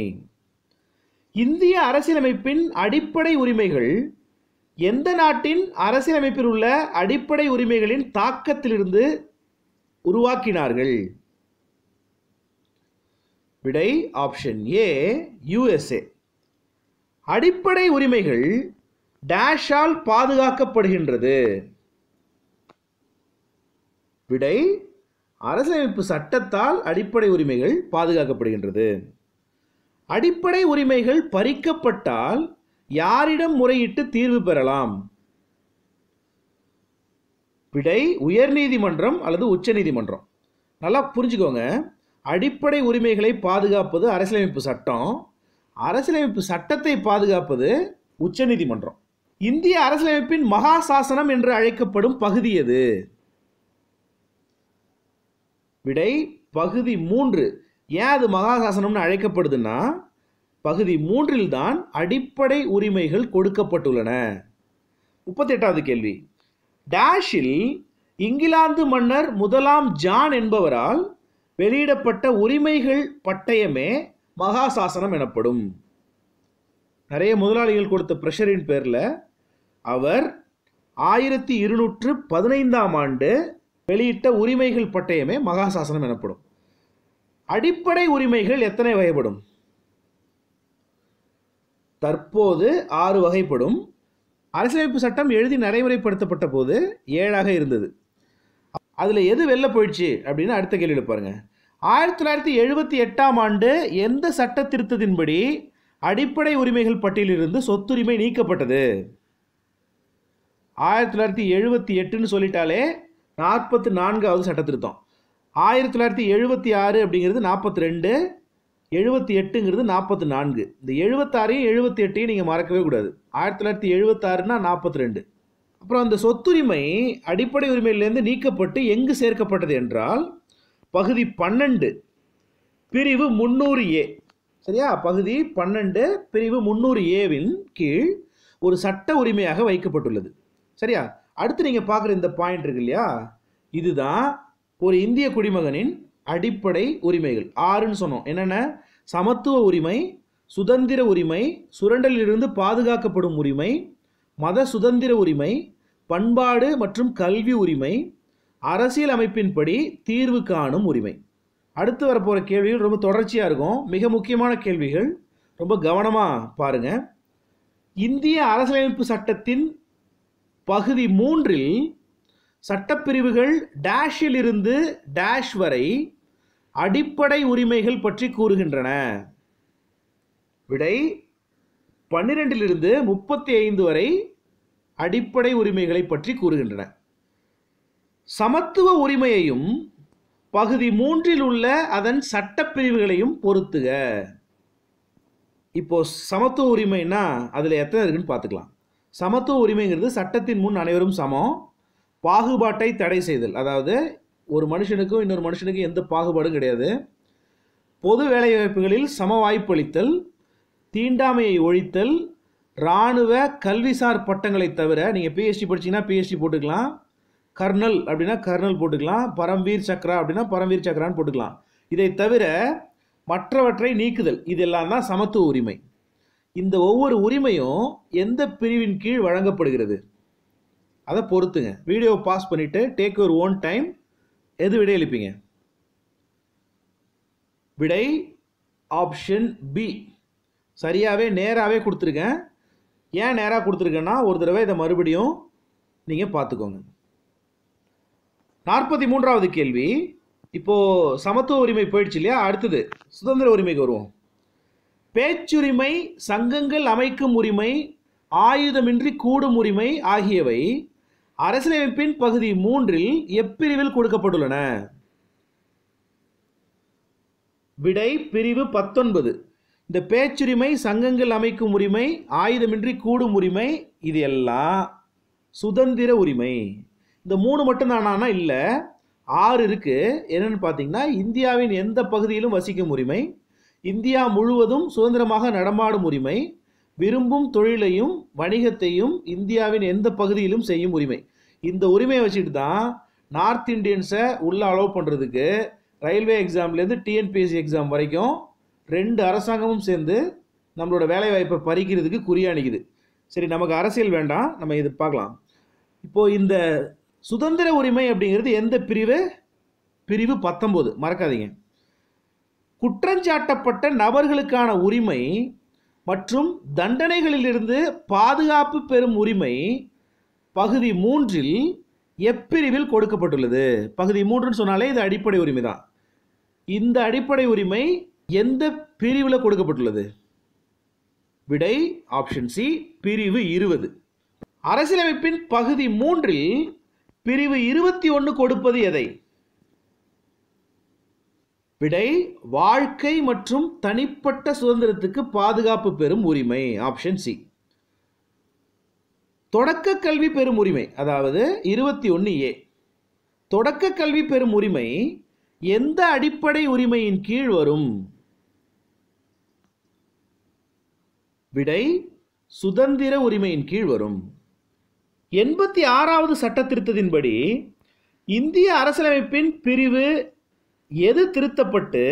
இந்திய அரசியலமைப்பின் அடிப்படை உரிமைகள் எந்த நாட்டின் அரசியலமைப்பில் உள்ள அடிப்படை உரிமைகளின் தாக்கத்திலிருந்து உருவாக்கினார்கள் விடை ஆப்ஷன் ஏ யுஎஸ்ஏ அடிப்படை உரிமைகள் டேஷால் பாதுகாக்கப்படுகின்றது விடை அரசமைப்பு சட்டத்தால் அடிப்படை உரிமைகள் பாதுகாக்கப்படுகின்றது அடிப்படை உரிமைகள் பறிக்கப்பட்டால் யாரிடம் முறையிட்டு தீர்வு பெறலாம் விடை உயர்நீதிமன்றம் அல்லது உச்சநீதிமன்றம் நல்லா புரிஞ்சுக்கோங்க அடிப்படை உரிமைகளை பாதுகாப்பது அரசியலமைப்பு சட்டம் அரசியலமைப்பு சட்டத்தை பாதுகாப்பது உச்சநீதிமன்றம் இந்திய அரசியலமைப்பின் மகா சாசனம் என்று அழைக்கப்படும் பகுதி எது விடை பகுதி மூன்று ஏன் அது மகாசாசனம்னு அழைக்கப்படுதுன்னா பகுதி மூன்றில்தான் அடிப்படை உரிமைகள் கொடுக்கப்பட்டுள்ளன எட்டாவது கேள்வி டேஷில் இங்கிலாந்து மன்னர் முதலாம் ஜான் என்பவரால் வெளியிடப்பட்ட உரிமைகள் பட்டயமே மகாசாசனம் எனப்படும் நிறைய முதலாளிகள் கொடுத்த ப்ரெஷரின் பேரில் அவர் ஆயிரத்தி இருநூற்று பதினைந்தாம் ஆண்டு வெளியிட்ட உரிமைகள் பட்டயமே மகாசாசனம் எனப்படும் அடிப்படை உரிமைகள் எத்தனை வகைப்படும் தற்போது ஆறு வகைப்படும் அரசியலமைப்பு சட்டம் எழுதி நடைமுறைப்படுத்தப்பட்ட போது ஏழாக இருந்தது அதில் எது வெளில போயிடுச்சு அப்படின்னு அடுத்த கேள்வியில் பாருங்கள் ஆயிரத்தி தொள்ளாயிரத்தி எழுபத்தி எட்டாம் ஆண்டு எந்த சட்ட திருத்தத்தின்படி அடிப்படை உரிமைகள் பட்டியலிருந்து சொத்துரிமை நீக்கப்பட்டது ஆயிரத்தி தொள்ளாயிரத்தி எழுபத்தி எட்டுன்னு சொல்லிட்டாலே நாற்பத்தி நான்காவது சட்ட திருத்தம் ஆயிரத்தி தொள்ளாயிரத்தி எழுபத்தி ஆறு அப்படிங்கிறது நாற்பத்தி ரெண்டு எழுபத்தி எட்டுங்கிறது நாற்பத்தி நான்கு இந்த எழுபத்தாறையும் எழுபத்தி எட்டையும் நீங்கள் மறக்கவே கூடாது ஆயிரத்தி தொள்ளாயிரத்தி எழுபத்தாறுனா நாற்பத்தி ரெண்டு அப்புறம் அந்த சொத்துரிமை அடிப்படை உரிமையிலேருந்து நீக்கப்பட்டு எங்கு சேர்க்கப்பட்டது என்றால் பகுதி பன்னெண்டு பிரிவு முந்நூறு ஏ சரியா பகுதி பன்னெண்டு பிரிவு முந்நூறு ஏவின் கீழ் ஒரு சட்ட உரிமையாக வைக்கப்பட்டுள்ளது சரியா அடுத்து நீங்கள் பார்க்குற இந்த பாயிண்ட் இருக்கு இல்லையா இதுதான் ஒரு இந்திய குடிமகனின் அடிப்படை உரிமைகள் ஆறுன்னு சொன்னோம் என்னென்ன சமத்துவ உரிமை சுதந்திர உரிமை சுரண்டலிலிருந்து பாதுகாக்கப்படும் உரிமை மத சுதந்திர உரிமை பண்பாடு மற்றும் கல்வி உரிமை அரசியல் அமைப்பின்படி தீர்வு காணும் உரிமை அடுத்து வரப்போகிற கேள்விகள் ரொம்ப தொடர்ச்சியாக இருக்கும் மிக முக்கியமான கேள்விகள் ரொம்ப கவனமாக பாருங்கள் இந்திய அரசியலமைப்பு சட்டத்தின் பகுதி மூன்றில் சட்டப்பிரிவுகள் டேஷில் இருந்து டேஷ் வரை அடிப்படை உரிமைகள் பற்றி கூறுகின்றன விடை பன்னிரெண்டிலிருந்து முப்பத்தி ஐந்து வரை அடிப்படை உரிமைகளை பற்றி கூறுகின்றன சமத்துவ உரிமையையும் பகுதி மூன்றில் உள்ள அதன் சட்டப்பிரிவுகளையும் பொருத்துக இப்போ சமத்துவ உரிமைன்னா அதில் எத்தனை இருக்குன்னு பார்த்துக்கலாம் சமத்துவ உரிமைங்கிறது சட்டத்தின் முன் அனைவரும் சமம் பாகுபாட்டை தடை செய்தல் அதாவது ஒரு மனுஷனுக்கும் இன்னொரு மனுஷனுக்கும் எந்த பாகுபாடும் கிடையாது பொது வேலைவாய்ப்புகளில் சம வாய்ப்பளித்தல் தீண்டாமையை ஒழித்தல் இராணுவ கல்விசார் பட்டங்களை தவிர நீங்கள் பிஹெச்டி படிச்சிங்கன்னா பிஹெச்டி போட்டுக்கலாம் கர்னல் அப்படின்னா கர்னல் போட்டுக்கலாம் பரம்வீர் சக்ரா அப்படின்னா பரம்வீர் சக்ரான்னு போட்டுக்கலாம் இதை தவிர மற்றவற்றை நீக்குதல் இதெல்லாம் தான் சமத்துவ உரிமை இந்த ஒவ்வொரு உரிமையும் எந்த பிரிவின் கீழ் வழங்கப்படுகிறது அதை பொறுத்துங்க வீடியோவை பாஸ் பண்ணிவிட்டு டேக் யுவர் ஓன் டைம் எது விடை எழுப்பிங்க விடை ஆப்ஷன் பி சரியாகவே நேராகவே கொடுத்துருக்கேன் ஏன் நேராக கொடுத்துருக்கேன்னா ஒரு தடவை இதை மறுபடியும் நீங்கள் பார்த்துக்கோங்க நாற்பத்தி மூன்றாவது கேள்வி இப்போது சமத்துவ உரிமை போயிடுச்சு இல்லையா அடுத்தது சுதந்திர உரிமைக்கு வருவோம் பேச்சுரிமை சங்கங்கள் அமைக்கும் உரிமை ஆயுதமின்றி கூடும் உரிமை ஆகியவை அரசியலமைப்பின் பகுதி மூன்றில் எப்பிரிவில் கொடுக்கப்பட்டுள்ளன விடை பிரிவு பத்தொன்பது இந்த பேச்சுரிமை சங்கங்கள் அமைக்கும் உரிமை ஆயுதமின்றி கூடும் உரிமை இது எல்லாம் சுதந்திர உரிமை இந்த மூணு மட்டும் தானானா இல்லை ஆறு இருக்குது என்னென்னு பார்த்தீங்கன்னா இந்தியாவின் எந்த பகுதியிலும் வசிக்கும் உரிமை இந்தியா முழுவதும் சுதந்திரமாக நடமாடும் உரிமை விரும்பும் தொழிலையும் வணிகத்தையும் இந்தியாவின் எந்த பகுதியிலும் செய்யும் உரிமை இந்த உரிமையை வச்சுட்டு தான் நார்த் இண்டியன்ஸை உள்ளே அலோவ் பண்ணுறதுக்கு ரயில்வே எக்ஸாம்லேருந்து டிஎன்பிஎஸ்சி எக்ஸாம் வரைக்கும் ரெண்டு அரசாங்கமும் சேர்ந்து நம்மளோட வேலைவாய்ப்பை பறிக்கிறதுக்கு குறியாணிக்குது சரி நமக்கு அரசியல் வேண்டாம் நம்ம இது பார்க்கலாம் இப்போது இந்த சுதந்திர உரிமை அப்படிங்கிறது எந்த பிரிவு பிரிவு பத்தொம்போது மறக்காதீங்க குற்றஞ்சாட்டப்பட்ட நபர்களுக்கான உரிமை மற்றும் தண்டனைகளிலிருந்து பாதுகாப்பு பெறும் உரிமை பகுதி மூன்றில் எப்பிரிவில் கொடுக்கப்பட்டுள்ளது பகுதி மூன்றுன்னு சொன்னாலே இது அடிப்படை உரிமை தான் இந்த அடிப்படை உரிமை எந்த பிரிவில் கொடுக்கப்பட்டுள்ளது விடை ஆப்ஷன் சி பிரிவு இருபது அரசியலமைப்பின் பகுதி மூன்றில் பிரிவு இருபத்தி ஒன்று கொடுப்பது எதை விடை வாழ்க்கை மற்றும் தனிப்பட்ட சுதந்திரத்துக்கு பாதுகாப்பு பெறும் உரிமை ஆப்ஷன் சி தொடக்க கல்வி பெறும் உரிமை அதாவது இருபத்தி ஒன்று ஏ தொடக்க கல்வி பெறும் உரிமை எந்த அடிப்படை உரிமையின் கீழ் வரும் விடை சுதந்திர உரிமையின் கீழ் வரும் எண்பத்தி ஆறாவது சட்ட திருத்தத்தின்படி இந்திய அரசியலமைப்பின் பிரிவு எது திருத்தப்பட்டு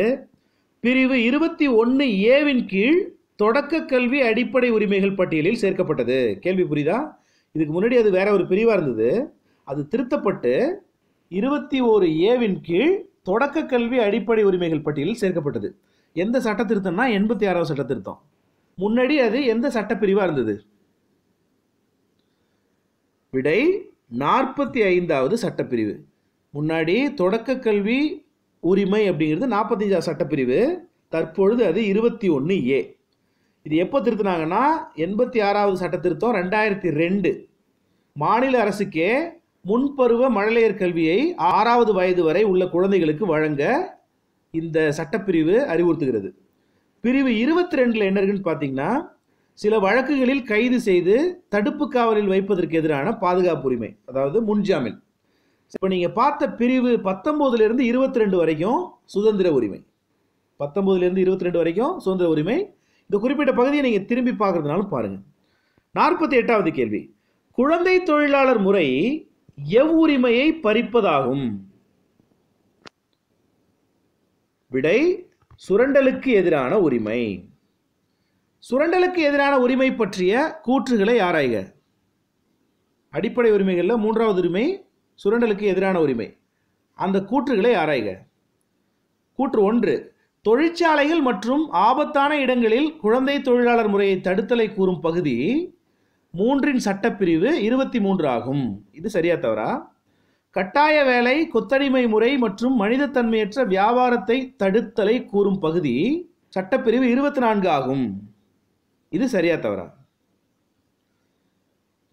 பிரிவு இருபத்தி ஒன்று ஏவின் கீழ் தொடக்க கல்வி அடிப்படை உரிமைகள் பட்டியலில் சேர்க்கப்பட்டது கேள்வி புரியுதா இதுக்கு முன்னாடி அது வேற ஒரு பிரிவாக இருந்தது அது திருத்தப்பட்டு இருபத்தி ஓரு ஏவின் கீழ் தொடக்க கல்வி அடிப்படை உரிமைகள் பட்டியலில் சேர்க்கப்பட்டது எந்த சட்ட திருத்தம்னா எண்பத்தி ஆறாவது சட்ட திருத்தம் முன்னாடி அது எந்த சட்டப்பிரிவாக இருந்தது விடை நாற்பத்தி ஐந்தாவது சட்டப்பிரிவு முன்னாடி தொடக்க கல்வி உரிமை அப்படிங்கிறது நாற்பத்தஞ்சாவது சட்டப்பிரிவு தற்பொழுது அது இருபத்தி ஒன்று ஏ இது எப்போ திருத்தினாங்கன்னா எண்பத்தி ஆறாவது சட்ட திருத்தம் ரெண்டாயிரத்தி ரெண்டு மாநில அரசுக்கே முன்பருவ மழலையர் கல்வியை ஆறாவது வயது வரை உள்ள குழந்தைகளுக்கு வழங்க இந்த சட்டப்பிரிவு அறிவுறுத்துகிறது பிரிவு இருபத்தி ரெண்டில் என்ன இருக்குன்னு பார்த்தீங்கன்னா சில வழக்குகளில் கைது செய்து தடுப்பு காவலில் வைப்பதற்கு எதிரான பாதுகாப்பு உரிமை அதாவது முன்ஜாமீன் இப்போ நீங்கள் பார்த்த பிரிவு பத்தொம்போதுலேருந்து இருபத்தி ரெண்டு வரைக்கும் சுதந்திர உரிமை பத்தொம்போதுலேருந்து இருபத்தி ரெண்டு வரைக்கும் சுதந்திர உரிமை இந்த குறிப்பிட்ட பகுதியை நீங்கள் திரும்பி பார்க்குறதுனாலும் பாருங்கள் நாற்பத்தி எட்டாவது கேள்வி குழந்தை தொழிலாளர் முறை எவ்வுரிமையை பறிப்பதாகும் விடை சுரண்டலுக்கு எதிரான உரிமை சுரண்டலுக்கு எதிரான உரிமை பற்றிய கூற்றுகளை ஆராய்க அடிப்படை உரிமைகளில் மூன்றாவது உரிமை சுரண்டலுக்கு எதிரான உரிமை அந்த கூற்றுகளை ஆராய்க கூற்று ஒன்று தொழிற்சாலைகள் மற்றும் ஆபத்தான இடங்களில் குழந்தை தொழிலாளர் முறையை தடுத்தலை கூறும் பகுதி மூன்றின் சட்டப்பிரிவு இருபத்தி மூன்று ஆகும் இது சரியா தவறா கட்டாய வேலை கொத்தடிமை முறை மற்றும் மனிதத்தன்மையற்ற வியாபாரத்தை தடுத்தலை கூறும் பகுதி சட்டப்பிரிவு இருபத்தி நான்கு ஆகும் இது சரியா தவறா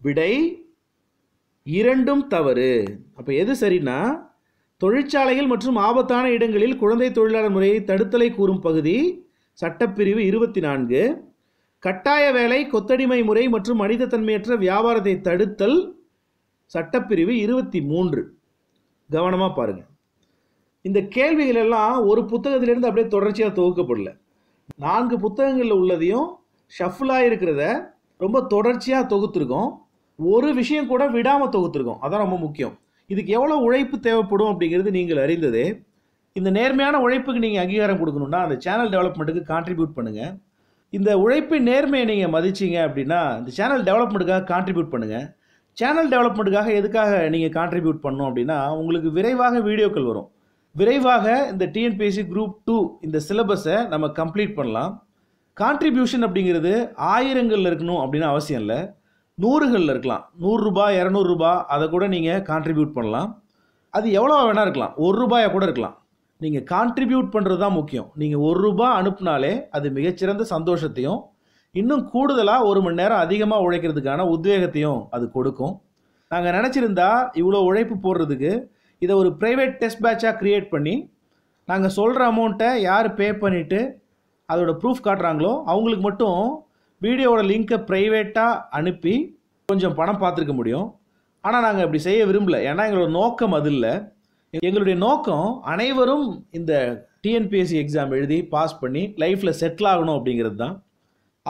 விடை இரண்டும் தவறு அப்போ எது சரின்னா தொழிற்சாலைகள் மற்றும் ஆபத்தான இடங்களில் குழந்தை தொழிலாளர் முறையை தடுத்தலை கூறும் பகுதி சட்டப்பிரிவு இருபத்தி நான்கு கட்டாய வேலை கொத்தடிமை முறை மற்றும் மனிதத்தன்மையற்ற வியாபாரத்தை தடுத்தல் சட்டப்பிரிவு இருபத்தி மூன்று கவனமாக பாருங்கள் இந்த கேள்விகள் எல்லாம் ஒரு புத்தகத்திலேருந்து அப்படியே தொடர்ச்சியாக தொகுக்கப்படல நான்கு புத்தகங்களில் உள்ளதையும் ஷஃபிளாக இருக்கிறத ரொம்ப தொடர்ச்சியாக தொகுத்துருக்கோம் ஒரு விஷயம் கூட விடாமல் தொகுத்துருக்கோம் அதான் ரொம்ப முக்கியம் இதுக்கு எவ்வளோ உழைப்பு தேவைப்படும் அப்படிங்கிறது நீங்கள் அறிந்ததே இந்த நேர்மையான உழைப்புக்கு நீங்கள் அங்கீகாரம் கொடுக்கணும்னா அந்த சேனல் டெவலப்மெண்ட்டுக்கு கான்ட்ரிபியூட் பண்ணுங்கள் இந்த உழைப்பின் நேர்மையை நீங்கள் மதிச்சிங்க அப்படின்னா இந்த சேனல் டெவலப்மெண்ட்டுக்காக கான்ட்ரிபியூட் பண்ணுங்கள் சேனல் டெவலப்மெண்ட்டுக்காக எதுக்காக நீங்கள் கான்ட்ரிபியூட் பண்ணோம் அப்படின்னா உங்களுக்கு விரைவாக வீடியோக்கள் வரும் விரைவாக இந்த டிஎன்பிஎஸ்சி குரூப் டூ இந்த சிலபஸை நம்ம கம்ப்ளீட் பண்ணலாம் கான்ட்ரிபியூஷன் அப்படிங்கிறது ஆயிரங்களில் இருக்கணும் அப்படின்னு அவசியம் இல்லை நூறுகளில் இருக்கலாம் நூறுரூபா இரநூறுபா அதை கூட நீங்கள் கான்ட்ரிபியூட் பண்ணலாம் அது எவ்வளோ வேணால் இருக்கலாம் ஒரு ரூபாயாக கூட இருக்கலாம் நீங்கள் கான்ட்ரிபியூட் பண்ணுறது தான் முக்கியம் நீங்கள் ஒரு ரூபா அனுப்புனாலே அது மிகச்சிறந்த சந்தோஷத்தையும் இன்னும் கூடுதலாக ஒரு மணி நேரம் அதிகமாக உழைக்கிறதுக்கான உத்வேகத்தையும் அது கொடுக்கும் நாங்கள் நினச்சிருந்தா இவ்வளோ உழைப்பு போடுறதுக்கு இதை ஒரு ப்ரைவேட் டெஸ்ட் பேட்சாக க்ரியேட் பண்ணி நாங்கள் சொல்கிற அமௌண்ட்டை யார் பே பண்ணிவிட்டு அதோடய ப்ரூஃப் காட்டுறாங்களோ அவங்களுக்கு மட்டும் வீடியோவோட லிங்க்கை ப்ரைவேட்டாக அனுப்பி கொஞ்சம் பணம் பார்த்துருக்க முடியும் ஆனால் நாங்கள் இப்படி செய்ய விரும்பலை ஏன்னா எங்களோட நோக்கம் அது இல்லை எங்களுடைய நோக்கம் அனைவரும் இந்த டிஎன்பிஎஸ்சி எக்ஸாம் எழுதி பாஸ் பண்ணி லைஃப்பில் செட்டில் ஆகணும் அப்படிங்கிறது தான்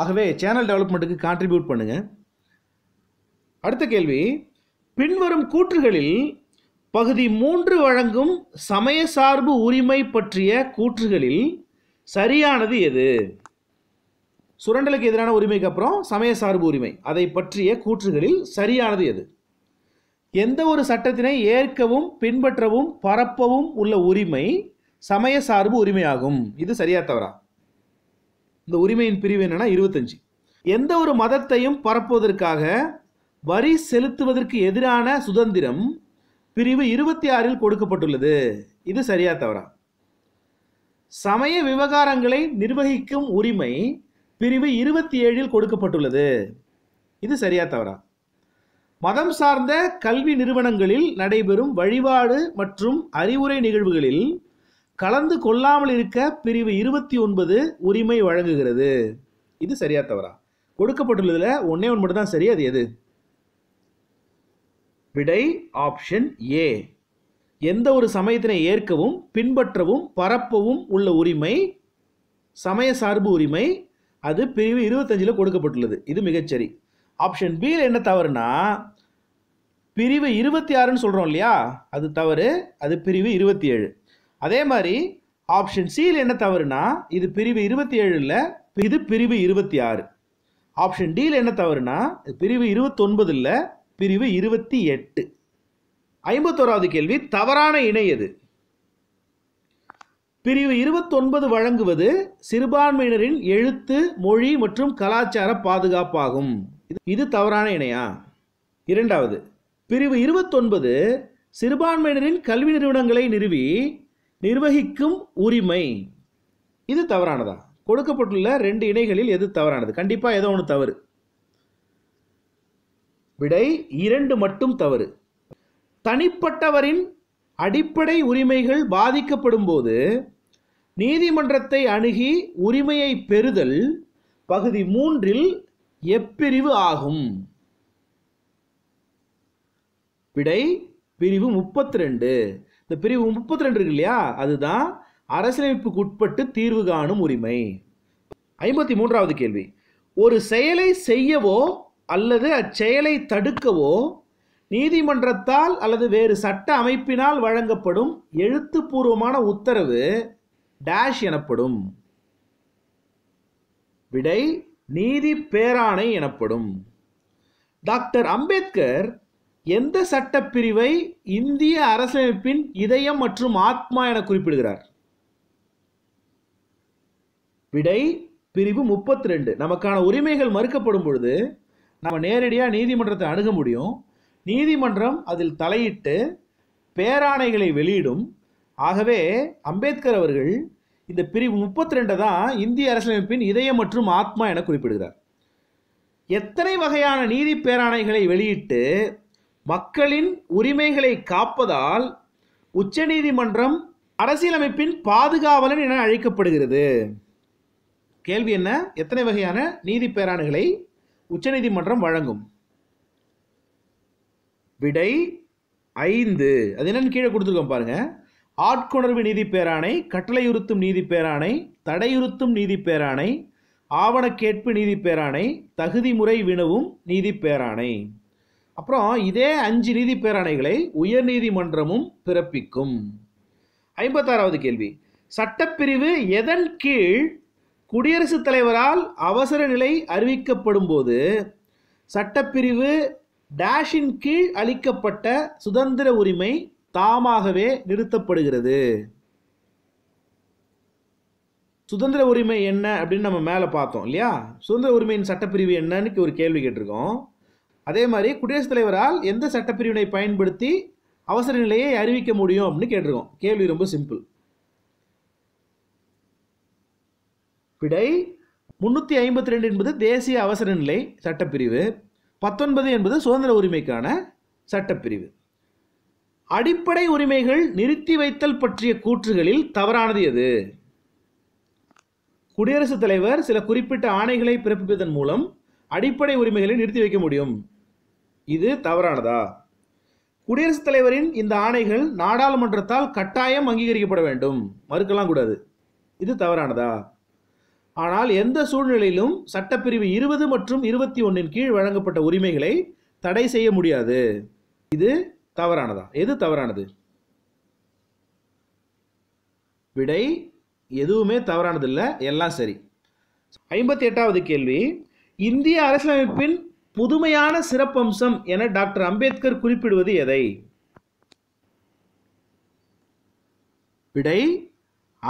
ஆகவே சேனல் டெவலப்மெண்ட்டுக்கு கான்ட்ரிபியூட் பண்ணுங்கள் அடுத்த கேள்வி பின்வரும் கூற்றுகளில் பகுதி மூன்று வழங்கும் சமய சார்பு உரிமை பற்றிய கூற்றுகளில் சரியானது எது சுரண்டலுக்கு எதிரான உரிமைக்கு அப்புறம் சமய சார்பு உரிமை அதை பற்றிய கூற்றுகளில் சரியானது எது எந்த ஒரு சட்டத்தினை ஏற்கவும் பின்பற்றவும் பரப்பவும் உள்ள உரிமை சமய சார்பு உரிமையாகும் இது சரியா தவறா இந்த உரிமையின் பிரிவு என்னன்னா இருபத்தஞ்சு எந்த ஒரு மதத்தையும் பரப்புவதற்காக வரி செலுத்துவதற்கு எதிரான சுதந்திரம் பிரிவு இருபத்தி ஆறில் கொடுக்கப்பட்டுள்ளது இது சரியா தவறா சமய விவகாரங்களை நிர்வகிக்கும் உரிமை பிரிவு இருபத்தி ஏழில் கொடுக்கப்பட்டுள்ளது இது சரியா தவறா மதம் சார்ந்த கல்வி நிறுவனங்களில் நடைபெறும் வழிபாடு மற்றும் அறிவுரை நிகழ்வுகளில் கலந்து கொள்ளாமல் இருக்க பிரிவு இருபத்தி ஒன்பது உரிமை வழங்குகிறது இது சரியா தவறா கொடுக்கப்பட்டுள்ளதில் ஒன்றே ஒன்று மட்டும் தான் சரி அது எது விடை ஆப்ஷன் ஏ எந்த ஒரு சமயத்தினை ஏற்கவும் பின்பற்றவும் பரப்பவும் உள்ள உரிமை சமய சார்பு உரிமை அது பிரிவு இருபத்தஞ்சில் கொடுக்கப்பட்டுள்ளது இது மிகச்சரி ஆப்ஷன் பியில் என்ன தவறுனா பிரிவு இருபத்தி ஆறுன்னு சொல்கிறோம் இல்லையா அது தவறு அது பிரிவு இருபத்தி ஏழு அதே மாதிரி ஆப்ஷன் சியில் என்ன தவறுனா இது பிரிவு இருபத்தி ஏழில் இது பிரிவு இருபத்தி ஆறு ஆப்ஷன் டியில் என்ன தவறுனா பிரிவு இருபத்தொன்பதில் பிரிவு இருபத்தி எட்டு ஐம்பத்தோராவது கேள்வி தவறான இணை எது பிரிவு இருபத்தொன்பது வழங்குவது சிறுபான்மையினரின் எழுத்து மொழி மற்றும் கலாச்சார பாதுகாப்பாகும் இது தவறான இணையா இரண்டாவது பிரிவு இருபத்தொன்பது சிறுபான்மையினரின் கல்வி நிறுவனங்களை நிறுவி நிர்வகிக்கும் உரிமை இது தவறானதா கொடுக்கப்பட்டுள்ள ரெண்டு இணைகளில் எது தவறானது கண்டிப்பாக ஏதோ ஒன்று தவறு விடை இரண்டு மட்டும் தவறு தனிப்பட்டவரின் அடிப்படை உரிமைகள் பாதிக்கப்படும் போது நீதிமன்றத்தை அணுகி உரிமையை பெறுதல் பகுதி மூன்றில் எப்பிரிவு ஆகும் விடை பிரிவு முப்பத்தி ரெண்டு இந்த பிரிவு முப்பத்தி ரெண்டு இருக்கு இல்லையா அதுதான் அரசியலமைப்புக்கு உட்பட்டு தீர்வு காணும் உரிமை ஐம்பத்தி மூன்றாவது கேள்வி ஒரு செயலை செய்யவோ அல்லது அச்செயலை தடுக்கவோ நீதிமன்றத்தால் அல்லது வேறு சட்ட அமைப்பினால் வழங்கப்படும் எழுத்துப்பூர்வமான உத்தரவு டேஷ் எனப்படும் விடை நீதி பேராணை எனப்படும் டாக்டர் அம்பேத்கர் எந்த சட்டப்பிரிவை இந்திய அரசமைப்பின் இதயம் மற்றும் ஆத்மா என குறிப்பிடுகிறார் விடை பிரிவு முப்பத்தி ரெண்டு நமக்கான உரிமைகள் மறுக்கப்படும் பொழுது நம்ம நேரடியாக நீதிமன்றத்தை அணுக முடியும் நீதிமன்றம் அதில் தலையிட்டு பேராணைகளை வெளியிடும் ஆகவே அம்பேத்கர் அவர்கள் இந்த பிரிவு முப்பத்தி ரெண்டை தான் இந்திய அரசியலமைப்பின் இதயம் மற்றும் ஆத்மா என குறிப்பிடுகிறார் எத்தனை வகையான நீதி பேராணைகளை வெளியிட்டு மக்களின் உரிமைகளை காப்பதால் உச்சநீதிமன்றம் அரசியலமைப்பின் பாதுகாவலன் என அழைக்கப்படுகிறது கேள்வி என்ன எத்தனை வகையான நீதி பேராணைகளை உச்சநீதிமன்றம் வழங்கும் விடை ஐந்து அது என்னன்னு கீழே கொடுத்துருக்கோம் பாருங்கள் ஆட்கொணர்வு நீதி பேராணை கட்டளையுறுத்தும் நீதி பேராணை தடையுறுத்தும் நீதி பேராணை ஆவணக்கேட்பு நீதி பேராணை தகுதி முறை வினவும் நீதி பேராணை அப்புறம் இதே அஞ்சு நீதி பேராணைகளை உயர்நீதிமன்றமும் பிறப்பிக்கும் ஐம்பத்தாறாவது கேள்வி சட்டப்பிரிவு எதன் கீழ் குடியரசுத் தலைவரால் அவசர நிலை அறிவிக்கப்படும் போது சட்டப்பிரிவு டேஷின் கீழ் அளிக்கப்பட்ட சுதந்திர உரிமை தாமாகவே நிறுத்தப்படுகிறது சுதந்திர உரிமை என்ன அப்படின்னு நம்ம மேலே பார்த்தோம் இல்லையா சுதந்திர உரிமையின் சட்டப்பிரிவு என்னன்னு ஒரு கேள்வி கேட்டிருக்கோம் அதே மாதிரி குடியரசுத் தலைவரால் எந்த சட்டப்பிரிவினை பயன்படுத்தி அவசர நிலையை அறிவிக்க முடியும் அப்படின்னு கேட்டிருக்கோம் கேள்வி ரொம்ப சிம்பிள் விடை முன்னூற்றி ஐம்பத்தி ரெண்டு என்பது தேசிய அவசர நிலை சட்டப்பிரிவு பத்தொன்பது என்பது சுதந்திர உரிமைக்கான சட்டப்பிரிவு அடிப்படை உரிமைகள் நிறுத்தி வைத்தல் பற்றிய கூற்றுகளில் தவறானது எது குடியரசுத் தலைவர் சில குறிப்பிட்ட ஆணைகளை பிறப்பிப்பதன் மூலம் அடிப்படை உரிமைகளை நிறுத்தி வைக்க முடியும் இது தவறானதா குடியரசுத் தலைவரின் இந்த ஆணைகள் நாடாளுமன்றத்தால் கட்டாயம் அங்கீகரிக்கப்பட வேண்டும் மறுக்கலாம் கூடாது இது தவறானதா ஆனால் எந்த சூழ்நிலையிலும் சட்டப்பிரிவு இருபது மற்றும் இருபத்தி ஒன்றின் கீழ் வழங்கப்பட்ட உரிமைகளை தடை செய்ய முடியாது இது தவறானதா எது தவறானது விடை எதுவுமே தவறானது இல்லை எல்லாம் சரி ஐம்பத்தி எட்டாவது கேள்வி இந்திய அரசியலமைப்பின் புதுமையான சிறப்பம்சம் என டாக்டர் அம்பேத்கர் குறிப்பிடுவது எதை விடை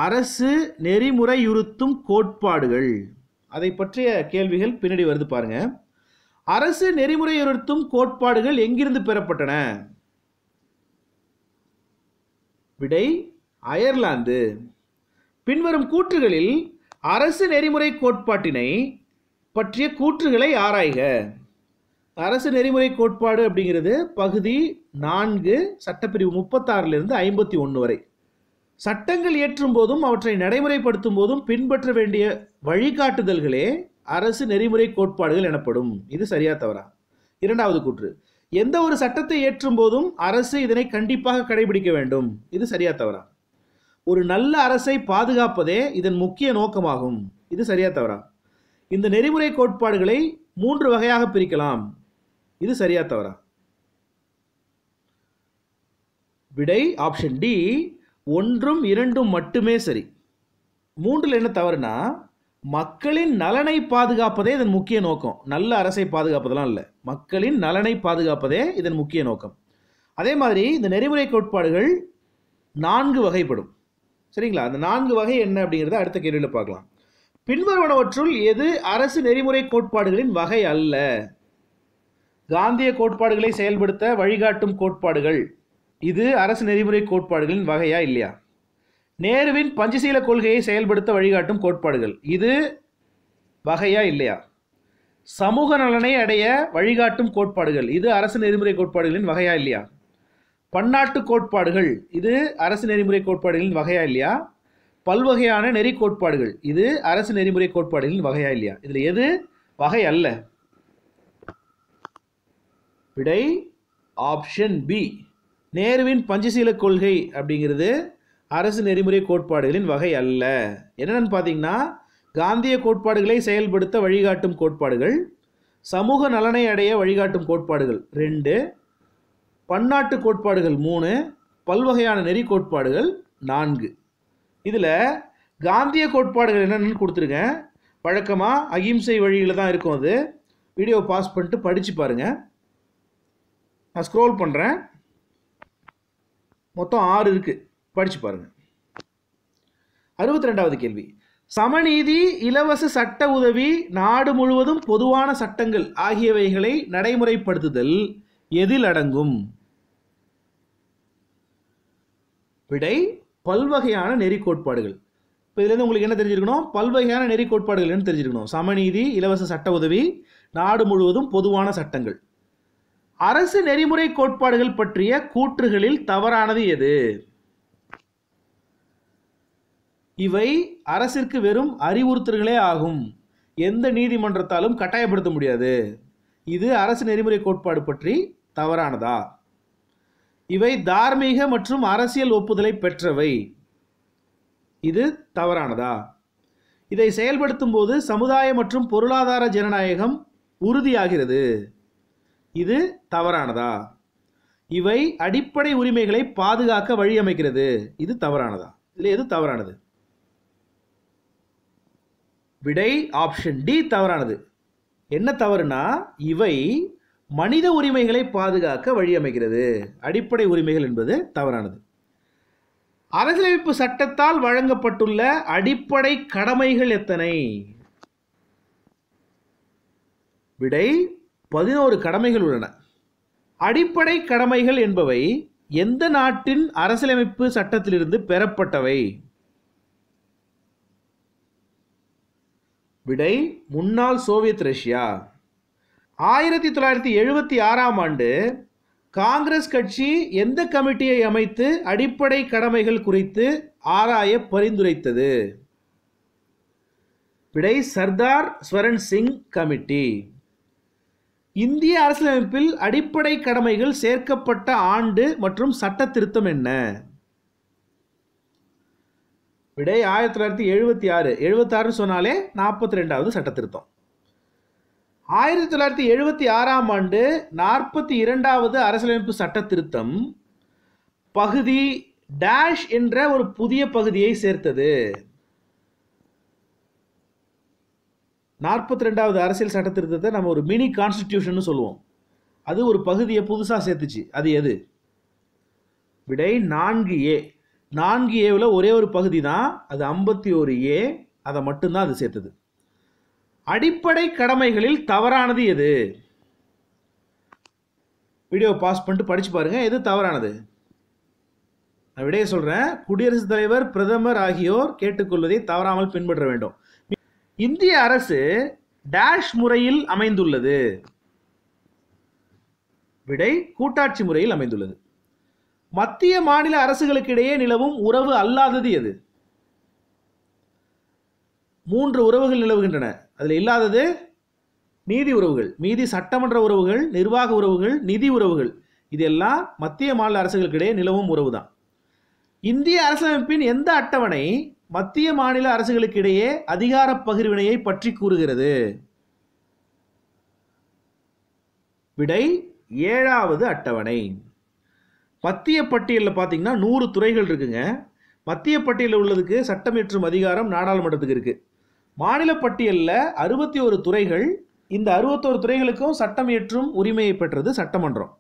அரசு நெறிமுறையுறுத்தும் கோட்பாடுகள் அதை பற்றிய கேள்விகள் பின்னாடி வருது பாருங்க அரசு நெறிமுறையுறுத்தும் கோட்பாடுகள் எங்கிருந்து பெறப்பட்டன விடை அயர்லாந்து பின்வரும் கூற்றுகளில் அரசு நெறிமுறை கோட்பாட்டினை பற்றிய கூற்றுகளை ஆராய்க அரசு நெறிமுறை கோட்பாடு அப்படிங்கிறது பகுதி நான்கு சட்டப்பிரிவு முப்பத்தாறிலிருந்து ஐம்பத்தி ஒன்று வரை சட்டங்கள் இயற்றும் போதும் அவற்றை நடைமுறைப்படுத்தும் போதும் பின்பற்ற வேண்டிய வழிகாட்டுதல்களே அரசு நெறிமுறை கோட்பாடுகள் எனப்படும் இது சரியா தவறா இரண்டாவது கூற்று எந்த ஒரு சட்டத்தை ஏற்றும் போதும் அரசு இதனை கண்டிப்பாக கடைபிடிக்க வேண்டும் இது சரியா தவறா ஒரு நல்ல அரசை பாதுகாப்பதே இதன் முக்கிய நோக்கமாகும் இது சரியா தவறா இந்த நெறிமுறை கோட்பாடுகளை மூன்று வகையாக பிரிக்கலாம் இது சரியா தவறா விடை ஆப்ஷன் டி ஒன்றும் இரண்டும் மட்டுமே சரி மூன்றில் என்ன தவறுனா மக்களின் நலனை பாதுகாப்பதே இதன் முக்கிய நோக்கம் நல்ல அரசை பாதுகாப்பதெல்லாம் இல்லை மக்களின் நலனை பாதுகாப்பதே இதன் முக்கிய நோக்கம் அதே மாதிரி இந்த நெறிமுறை கோட்பாடுகள் நான்கு வகைப்படும் சரிங்களா அந்த நான்கு வகை என்ன அப்படிங்கிறத அடுத்த கேள்வியில் பார்க்கலாம் பின்வருவனவற்றுள் எது அரசு நெறிமுறை கோட்பாடுகளின் வகை அல்ல காந்திய கோட்பாடுகளை செயல்படுத்த வழிகாட்டும் கோட்பாடுகள் இது அரசு நெறிமுறை கோட்பாடுகளின் வகையா இல்லையா நேருவின் பஞ்சசீல கொள்கையை செயல்படுத்த வழிகாட்டும் கோட்பாடுகள் இது வகையா இல்லையா சமூக நலனை அடைய வழிகாட்டும் கோட்பாடுகள் இது அரசு நெறிமுறை கோட்பாடுகளின் வகையா இல்லையா பன்னாட்டு கோட்பாடுகள் இது அரசு நெறிமுறை கோட்பாடுகளின் வகையா இல்லையா பல்வகையான நெறி கோட்பாடுகள் இது அரசு நெறிமுறை கோட்பாடுகளின் வகையா இல்லையா இதில் எது வகை அல்ல விடை ஆப்ஷன் பி நேருவின் பஞ்சசீல கொள்கை அப்படிங்கிறது அரசு நெறிமுறை கோட்பாடுகளின் வகை அல்ல என்னென்னு பார்த்தீங்கன்னா காந்திய கோட்பாடுகளை செயல்படுத்த வழிகாட்டும் கோட்பாடுகள் சமூக நலனை அடைய வழிகாட்டும் கோட்பாடுகள் ரெண்டு பன்னாட்டு கோட்பாடுகள் மூணு பல்வகையான நெறி கோட்பாடுகள் நான்கு இதில் காந்திய கோட்பாடுகள் என்னென்னு கொடுத்துருக்கேன் வழக்கமாக அகிம்சை வழியில் தான் இருக்கும் அது வீடியோ பாஸ் பண்ணிட்டு படித்து பாருங்கள் நான் ஸ்க்ரோல் பண்ணுறேன் மொத்தம் ஆறு இருக்குது படித்து பாருங்கள் அறுபத்தி ரெண்டாவது கேள்வி சமநீதி இலவச சட்ட உதவி நாடு முழுவதும் பொதுவான சட்டங்கள் ஆகியவைகளை நடைமுறைப்படுத்துதல் எதில் அடங்கும் விடை பல்வகையான நெறி கோட்பாடுகள் இப்போ இதுலேருந்து உங்களுக்கு என்ன தெரிஞ்சிருக்கணும் பல்வகையான நெறி கோட்பாடுகள் என்ன தெரிஞ்சிருக்கணும் சமநீதி இலவச சட்ட உதவி நாடு முழுவதும் பொதுவான சட்டங்கள் அரசு நெறிமுறை கோட்பாடுகள் பற்றிய கூற்றுகளில் தவறானது எது இவை அரசிற்கு வெறும் அறிவுறுத்தல்களே ஆகும் எந்த நீதிமன்றத்தாலும் கட்டாயப்படுத்த முடியாது இது அரசு நெறிமுறை கோட்பாடு பற்றி தவறானதா இவை தார்மீக மற்றும் அரசியல் ஒப்புதலை பெற்றவை இது தவறானதா இதை செயல்படுத்தும் போது சமுதாய மற்றும் பொருளாதார ஜனநாயகம் உறுதியாகிறது இது தவறானதா இவை அடிப்படை உரிமைகளை பாதுகாக்க வழியமைக்கிறது இது தவறானதா இதில் எது தவறானது விடை ஆப்ஷன் டி தவறானது என்ன தவறுனா இவை மனித உரிமைகளை பாதுகாக்க வழியமைக்கிறது அடிப்படை உரிமைகள் என்பது தவறானது அரசியலமைப்பு சட்டத்தால் வழங்கப்பட்டுள்ள அடிப்படை கடமைகள் எத்தனை விடை பதினோரு கடமைகள் உள்ளன அடிப்படை கடமைகள் என்பவை எந்த நாட்டின் அரசியலமைப்பு சட்டத்திலிருந்து பெறப்பட்டவை விடை முன்னாள் சோவியத் ரஷ்யா ஆயிரத்தி தொள்ளாயிரத்தி எழுபத்தி ஆறாம் ஆண்டு காங்கிரஸ் கட்சி எந்த கமிட்டியை அமைத்து அடிப்படை கடமைகள் குறித்து ஆராய பரிந்துரைத்தது விடை சர்தார் ஸ்வரன் சிங் கமிட்டி இந்திய அரசியலமைப்பில் அடிப்படை கடமைகள் சேர்க்கப்பட்ட ஆண்டு மற்றும் சட்ட திருத்தம் என்ன விடை ஆயிரத்தி தொள்ளாயிரத்தி எழுபத்தி ஆறு எழுபத்தாறுன்னு சொன்னாலே நாற்பத்தி ரெண்டாவது சட்ட திருத்தம் ஆயிரத்தி தொள்ளாயிரத்தி எழுபத்தி ஆறாம் ஆண்டு நாற்பத்தி இரண்டாவது அரசியலமைப்பு சட்ட திருத்தம் பகுதி டேஷ் என்ற ஒரு புதிய பகுதியை சேர்த்தது நாற்பத்தி ரெண்டாவது அரசியல் சட்ட திருத்தத்தை நம்ம ஒரு மினி கான்ஸ்டிடியூஷன் சொல்லுவோம் அது ஒரு பகுதியை புதுசாக சேர்த்துச்சு அது எது விடை நான்கு ஏ நான்கு ஏவில் ஒரே ஒரு பகுதி தான் அது ஐம்பத்தி ஒரு ஏ அதை மட்டும்தான் அது சேர்த்தது அடிப்படை கடமைகளில் தவறானது எது வீடியோ பாஸ் பண்ணிட்டு படித்து பாருங்கள் எது தவறானது நான் விடையை சொல்கிறேன் குடியரசுத் தலைவர் பிரதமர் ஆகியோர் கேட்டுக்கொள்வதை தவறாமல் பின்பற்ற வேண்டும் இந்திய அரசு டேஷ் முறையில் அமைந்துள்ளது விடை கூட்டாட்சி முறையில் அமைந்துள்ளது மத்திய மாநில அரசுகளுக்கு இடையே நிலவும் உறவு அல்லாதது எது மூன்று உறவுகள் நிலவுகின்றன அதில் இல்லாதது நீதி உறவுகள் மீதி சட்டமன்ற உறவுகள் நிர்வாக உறவுகள் நிதி உறவுகள் இதெல்லாம் மத்திய மாநில அரசுகளுக்கிடையே நிலவும் உறவு தான் இந்திய அரசமைப்பின் எந்த அட்டவணை மத்திய மாநில அரசுகளுக்கிடையே அதிகார பகிர்வினையை பற்றி கூறுகிறது விடை ஏழாவது அட்டவணை மத்திய பட்டியலில் பார்த்தீங்கன்னா நூறு துறைகள் இருக்குங்க மத்திய பட்டியலில் உள்ளதுக்கு சட்டமியற்றும் அதிகாரம் நாடாளுமன்றத்துக்கு இருக்குது மாநில பட்டியலில் அறுபத்தி ஒரு துறைகள் இந்த அறுபத்தோரு துறைகளுக்கும் சட்டம் ஏற்றும் உரிமையை பெற்றது சட்டமன்றம்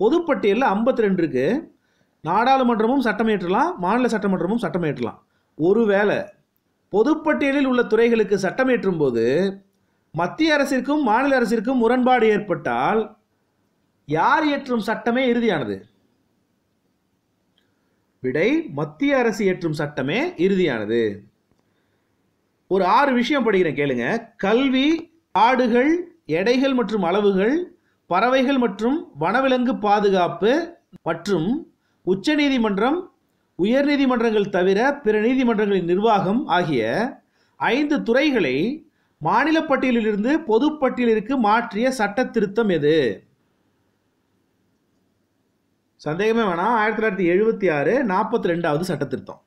பொதுப்பட்டியலில் ஐம்பத்தி ரெண்டு இருக்குது நாடாளுமன்றமும் சட்டம் ஏற்றலாம் மாநில சட்டமன்றமும் சட்டம் ஒரு ஒருவேளை பொதுப்பட்டியலில் உள்ள துறைகளுக்கு சட்டம் இயற்றும் போது மத்திய அரசிற்கும் மாநில அரசிற்கும் முரண்பாடு ஏற்பட்டால் யார் இயற்றும் சட்டமே இறுதியானது விடை மத்திய அரசு இயற்றும் சட்டமே இறுதியானது ஒரு ஆறு விஷயம் படிக்கிறேன் கேளுங்க கல்வி ஆடுகள் எடைகள் மற்றும் அளவுகள் பறவைகள் மற்றும் வனவிலங்கு பாதுகாப்பு மற்றும் உச்சநீதிமன்றம் உயர்நீதிமன்றங்கள் தவிர பிற நீதிமன்றங்களின் நிர்வாகம் ஆகிய ஐந்து துறைகளை மாநில பட்டியலிலிருந்து பொதுப்பட்டியலிற்கு மாற்றிய சட்ட திருத்தம் எது சந்தேகமே வேணாம் ஆயிரத்தி தொள்ளாயிரத்தி எழுபத்தி ஆறு நாற்பத்தி ரெண்டாவது சட்ட திருத்தம்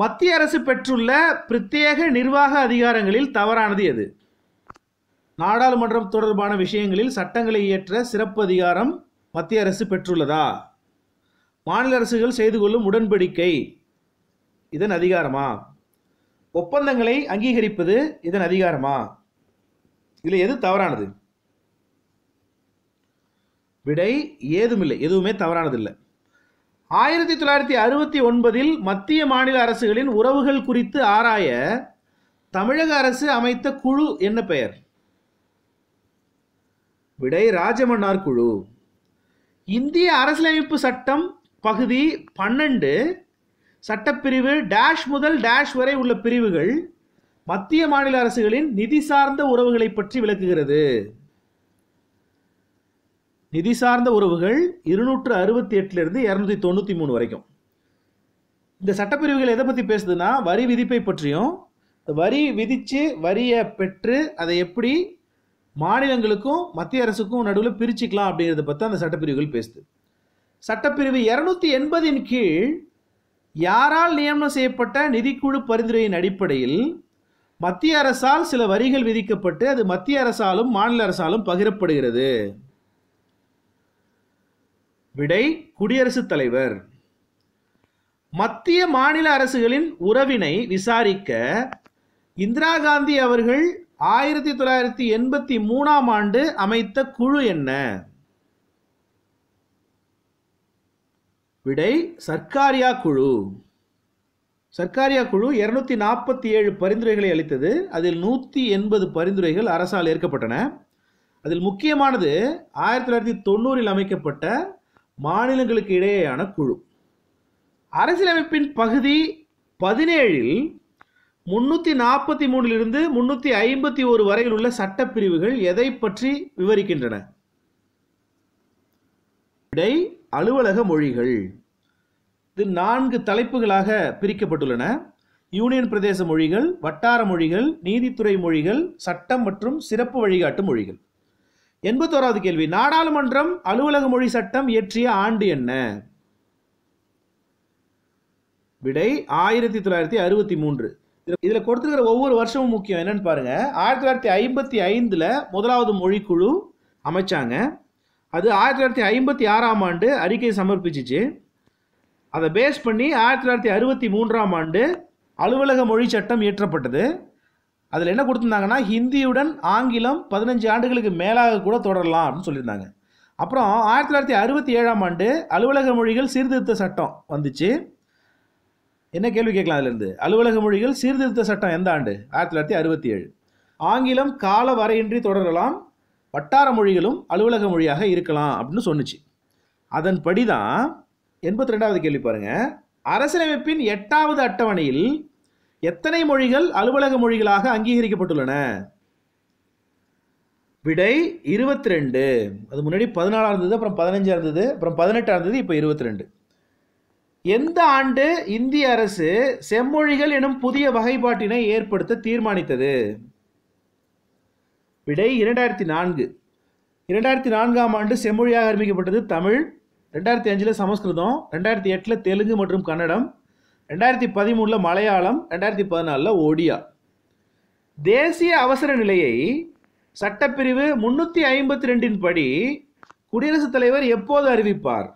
மத்திய அரசு பெற்றுள்ள பிரத்யேக நிர்வாக அதிகாரங்களில் தவறானது எது நாடாளுமன்றம் தொடர்பான விஷயங்களில் சட்டங்களை இயற்ற சிறப்பு அதிகாரம் மத்திய அரசு பெற்றுள்ளதா மாநில அரசுகள் செய்து கொள்ளும் உடன்படிக்கை இதன் அதிகாரமா ஒப்பந்தங்களை அங்கீகரிப்பது இதன் அதிகாரமா இதில் எது தவறானது விடை ஏதுமில்லை எதுவுமே தவறானதில்லை ஆயிரத்தி தொள்ளாயிரத்தி அறுபத்தி ஒன்பதில் மத்திய மாநில அரசுகளின் உறவுகள் குறித்து ஆராய தமிழக அரசு அமைத்த குழு என்ன பெயர் விடை ராஜமன்னார் குழு இந்திய அரசியலமைப்பு சட்டம் பகுதி பன்னெண்டு சட்டப்பிரிவு டேஷ் முதல் டேஷ் வரை உள்ள பிரிவுகள் மத்திய மாநில அரசுகளின் நிதி சார்ந்த உறவுகளை பற்றி விளக்குகிறது நிதி சார்ந்த உறவுகள் இருநூற்று அறுபத்தி எட்டுலேருந்து இரநூத்தி தொண்ணூற்றி மூணு வரைக்கும் இந்த சட்டப்பிரிவுகள் எதை பற்றி பேசுதுன்னா வரி விதிப்பை பற்றியும் வரி விதித்து வரியை பெற்று அதை எப்படி மாநிலங்களுக்கும் மத்திய அரசுக்கும் நடுவில் பிரிச்சுக்கலாம் அப்படிங்கிறத பற்றி அந்த சட்டப்பிரிவுகள் பேசுது சட்டப்பிரிவு இரநூத்தி எண்பதின் கீழ் யாரால் நியமனம் செய்யப்பட்ட நிதிக்குழு பரிந்துரையின் அடிப்படையில் மத்திய அரசால் சில வரிகள் விதிக்கப்பட்டு அது மத்திய அரசாலும் மாநில அரசாலும் பகிரப்படுகிறது விடை குடியரசுத் தலைவர் மத்திய மாநில அரசுகளின் உறவினை விசாரிக்க இந்திரா காந்தி அவர்கள் ஆயிரத்தி தொள்ளாயிரத்தி எண்பத்தி மூணாம் ஆண்டு அமைத்த குழு என்ன விடை சர்க்காரியா குழு சர்க்காரியா குழு இருநூத்தி நாற்பத்தி ஏழு பரிந்துரைகளை அளித்தது அதில் நூற்றி எண்பது பரிந்துரைகள் அரசால் ஏற்கப்பட்டன அதில் முக்கியமானது ஆயிரத்தி தொள்ளாயிரத்தி தொண்ணூறில் அமைக்கப்பட்ட மாநிலங்களுக்கு இடையேயான குழு அரசியலமைப்பின் பகுதி பதினேழில் முன்னூற்றி நாற்பத்தி மூணிலிருந்து முன்னூத்தி ஐம்பத்தி ஒரு வரையில் உள்ள சட்டப்பிரிவுகள் எதை பற்றி விவரிக்கின்றன இடை அலுவலக மொழிகள் இது நான்கு தலைப்புகளாக பிரிக்கப்பட்டுள்ளன யூனியன் பிரதேச மொழிகள் வட்டார மொழிகள் நீதித்துறை மொழிகள் சட்டம் மற்றும் சிறப்பு வழிகாட்டு மொழிகள் எண்பத்தோராவது கேள்வி நாடாளுமன்றம் அலுவலக மொழி சட்டம் இயற்றிய ஆண்டு என்ன விடை ஆயிரத்தி தொள்ளாயிரத்தி அறுபத்தி மூன்று இதில் கொடுத்துருக்கிற ஒவ்வொரு வருஷமும் முக்கியம் என்னன்னு பாருங்க ஆயிரத்தி தொள்ளாயிரத்தி ஐம்பத்தி ஐந்தில் முதலாவது மொழிக்குழு அமைச்சாங்க அது ஆயிரத்தி தொள்ளாயிரத்தி ஐம்பத்தி ஆறாம் ஆண்டு அறிக்கை சமர்ப்பிச்சிச்சு அதை பேஸ் பண்ணி ஆயிரத்தி தொள்ளாயிரத்தி அறுபத்தி மூன்றாம் ஆண்டு அலுவலக மொழி சட்டம் இயற்றப்பட்டது அதில் என்ன கொடுத்துருந்தாங்கன்னா ஹிந்தியுடன் ஆங்கிலம் பதினஞ்சு ஆண்டுகளுக்கு மேலாக கூட தொடரலாம் அப்படின்னு சொல்லியிருந்தாங்க அப்புறம் ஆயிரத்தி தொள்ளாயிரத்தி அறுபத்தி ஏழாம் ஆண்டு அலுவலக மொழிகள் சீர்திருத்த சட்டம் வந்துச்சு என்ன கேள்வி கேட்கலாம் அதுலேருந்து அலுவலக மொழிகள் சீர்திருத்த சட்டம் எந்த ஆண்டு ஆயிரத்தி தொள்ளாயிரத்தி அறுபத்தி ஏழு ஆங்கிலம் கால வரையின்றி தொடரலாம் வட்டார மொழிகளும் அலுவலக மொழியாக இருக்கலாம் அப்படின்னு சொன்னிச்சு அதன்படி தான் எண்பத்தி ரெண்டாவது கேள்வி பாருங்கள் அரசியலமைப்பின் எட்டாவது அட்டவணையில் எத்தனை மொழிகள் அலுவலக மொழிகளாக அங்கீகரிக்கப்பட்டுள்ளன விடை இருபத்தி ரெண்டு அது முன்னாடி பதினாலாக இருந்தது அப்புறம் பதினஞ்சாக இருந்தது அப்புறம் பதினெட்டாக இருந்தது இப்போ இருபத்தி ரெண்டு எந்த ஆண்டு இந்திய அரசு செம்மொழிகள் எனும் புதிய வகைப்பாட்டினை ஏற்படுத்த தீர்மானித்தது விடை இரண்டாயிரத்தி நான்கு இரண்டாயிரத்தி நான்காம் ஆண்டு செம்மொழியாக அறிவிக்கப்பட்டது தமிழ் ரெண்டாயிரத்தி அஞ்சில் சமஸ்கிருதம் ரெண்டாயிரத்தி எட்டில் தெலுங்கு மற்றும் கன்னடம் ரெண்டாயிரத்தி பதிமூணில் மலையாளம் ரெண்டாயிரத்தி பதினாலில் ஒடியா தேசிய அவசர நிலையை சட்டப்பிரிவு முன்னூற்றி ஐம்பத்தி ரெண்டின் படி குடியரசுத் தலைவர் எப்போது அறிவிப்பார்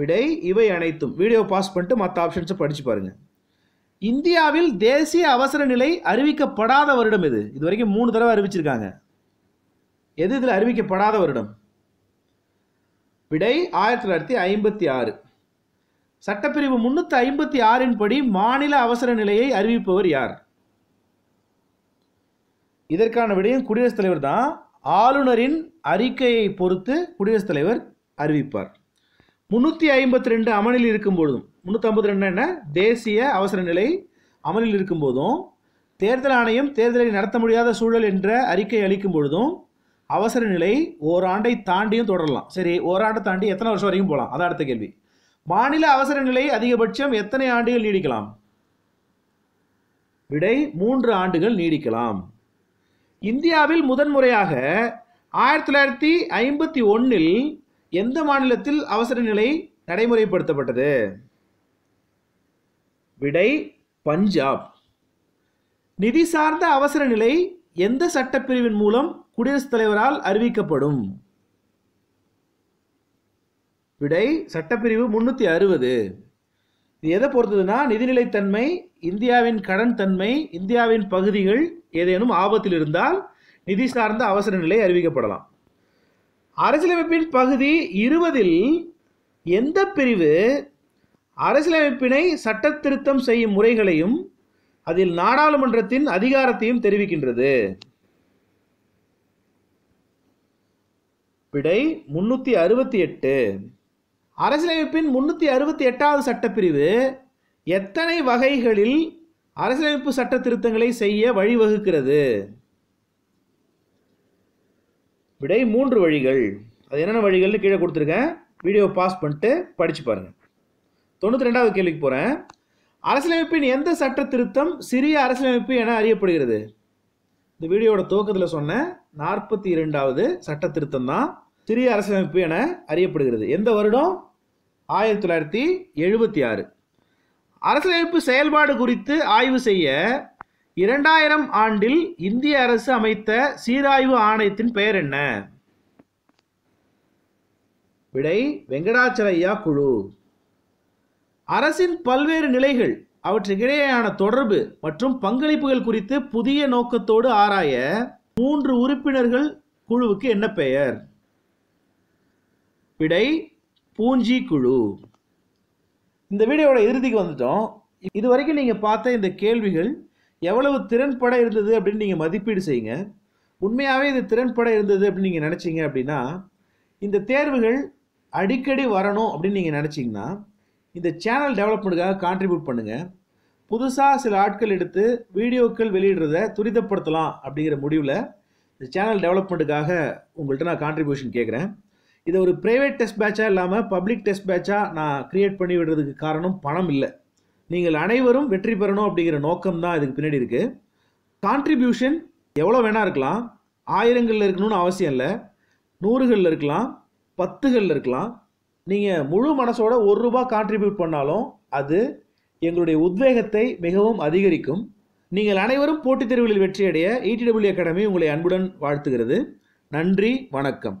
விடை இவை அனைத்தும் வீடியோ பாஸ் பண்ணிட்டு மற்ற ஆப்ஷன்ஸை படித்து பாருங்கள் இந்தியாவில் தேசிய அவசர நிலை அறிவிக்கப்படாத வருடம் இது இது வரைக்கும் மூணு தடவை அறிவிச்சிருக்காங்க எது இதில் அறிவிக்கப்படாத வருடம் விடை ஆயிரத்தி தொள்ளாயிரத்தி ஐம்பத்தி ஆறு சட்டப்பிரிவு முன்னூத்தி ஐம்பத்தி ஆறின் படி மாநில அவசர நிலையை அறிவிப்பவர் யார் இதற்கான விடயம் குடியரசுத் தலைவர் தான் ஆளுநரின் அறிக்கையை பொறுத்து குடியரசுத் தலைவர் அறிவிப்பார் முன்னூத்தி ஐம்பத்தி ரெண்டு அமலில் இருக்கும் போதும் முன்னூத்தி ஐம்பத்தி ரெண்டு என்ன தேசிய அவசர நிலை அமலில் இருக்கும் போதும் தேர்தல் ஆணையம் தேர்தலை நடத்த முடியாத சூழல் என்ற அறிக்கை அளிக்கும் பொழுதும் அவசர நிலை ஓராண்டை தாண்டியும் தொடரலாம் சரி ஓராண்டை தாண்டி எத்தனை வருஷம் வரைக்கும் போகலாம் அதான் அடுத்த கேள்வி மாநில அவசர நிலை அதிகபட்சம் எத்தனை ஆண்டுகள் நீடிக்கலாம் விடை மூன்று ஆண்டுகள் நீடிக்கலாம் இந்தியாவில் முதன்முறையாக ஆயிரத்தி தொள்ளாயிரத்தி ஐம்பத்தி ஒன்றில் எந்த மாநிலத்தில் அவசர நிலை நடைமுறைப்படுத்தப்பட்டது விடை பஞ்சாப் நிதி சார்ந்த அவசர நிலை எந்த சட்டப்பிரிவின் மூலம் குடியரசுத் தலைவரால் அறிவிக்கப்படும் விடை சட்டப்பிரிவு முந்நூற்றி அறுபது இது எதை பொறுத்ததுன்னா நிதிநிலைத்தன்மை இந்தியாவின் கடன் தன்மை இந்தியாவின் பகுதிகள் ஏதேனும் ஆபத்தில் இருந்தால் நிதி சார்ந்த அவசர நிலை அறிவிக்கப்படலாம் அரசியலமைப்பின் பகுதி இருபதில் எந்த பிரிவு அரசியலமைப்பினை சட்ட திருத்தம் செய்யும் முறைகளையும் அதில் நாடாளுமன்றத்தின் அதிகாரத்தையும் தெரிவிக்கின்றது விடை முன்னூற்றி அறுபத்தி எட்டு அரசியலமைப்பின் முன்னூற்றி அறுபத்தி எட்டாவது சட்டப்பிரிவு எத்தனை வகைகளில் அரசியலமைப்பு சட்ட திருத்தங்களை செய்ய வழிவகுக்கிறது விடை மூன்று வழிகள் அது என்னென்ன வழிகள்னு கீழே கொடுத்துருக்கேன் வீடியோ பாஸ் பண்ணிட்டு படித்து பாருங்கள் தொண்ணூற்றி ரெண்டாவது கேள்விக்கு போகிறேன் அரசியலமைப்பின் எந்த சட்ட திருத்தம் சிறிய அரசியலமைப்பு என அறியப்படுகிறது இந்த வீடியோட துவக்கத்தில் சொன்ன நாற்பத்தி இரண்டாவது சட்ட திருத்தம் தான் சிறிய அரசமைப்பு என அறியப்படுகிறது எந்த வருடம் ஆயிரத்தி தொள்ளாயிரத்தி எழுபத்தி ஆறு அரசியலமைப்பு செயல்பாடு குறித்து ஆய்வு செய்ய இரண்டாயிரம் ஆண்டில் இந்திய அரசு அமைத்த சீராய்வு ஆணையத்தின் பெயர் என்ன விடை வெங்கடாச்சலையா குழு அரசின் பல்வேறு நிலைகள் அவற்றுக்கிடையேயான தொடர்பு மற்றும் பங்களிப்புகள் குறித்து புதிய நோக்கத்தோடு ஆராய மூன்று உறுப்பினர்கள் குழுவுக்கு என்ன பெயர் விடை பூஞ்சி குழு இந்த வீடியோட இறுதிக்கு வந்துட்டோம் இது வரைக்கும் நீங்கள் பார்த்த இந்த கேள்விகள் எவ்வளவு திறன்பட இருந்தது அப்படின்னு நீங்கள் மதிப்பீடு செய்யுங்க உண்மையாகவே இது திறன்பட இருந்தது அப்படின்னு நீங்கள் நினச்சிங்க அப்படின்னா இந்த தேர்வுகள் அடிக்கடி வரணும் அப்படின்னு நீங்கள் நினச்சிங்கன்னா இந்த சேனல் டெவலப்மெண்ட்டுக்காக கான்ட்ரிபியூட் பண்ணுங்கள் புதுசாக சில ஆட்கள் எடுத்து வீடியோக்கள் வெளியிடுறத துரிதப்படுத்தலாம் அப்படிங்கிற முடிவில் இந்த சேனல் டெவலப்மெண்ட்டுக்காக உங்கள்கிட்ட நான் கான்ட்ரிபியூஷன் கேட்குறேன் இதை ஒரு ப்ரைவேட் டெஸ்ட் பேட்சாக இல்லாமல் பப்ளிக் டெஸ்ட் பேட்சாக நான் க்ரியேட் பண்ணி விடுறதுக்கு காரணம் பணம் இல்லை நீங்கள் அனைவரும் வெற்றி பெறணும் அப்படிங்கிற நோக்கம் தான் இதுக்கு பின்னாடி இருக்குது கான்ட்ரிபியூஷன் எவ்வளோ வேணால் இருக்கலாம் ஆயிரங்களில் இருக்கணும்னு அவசியம் இல்லை நூறுகளில் இருக்கலாம் பத்துகளில் இருக்கலாம் நீங்கள் முழு மனசோட ஒரு ரூபா கான்ட்ரிபியூட் பண்ணாலும் அது எங்களுடைய உத்வேகத்தை மிகவும் அதிகரிக்கும் நீங்கள் அனைவரும் போட்டித் தேர்வுகளில் வெற்றியடைய இடபிள்யூ அகாடமி உங்களை அன்புடன் வாழ்த்துகிறது நன்றி வணக்கம்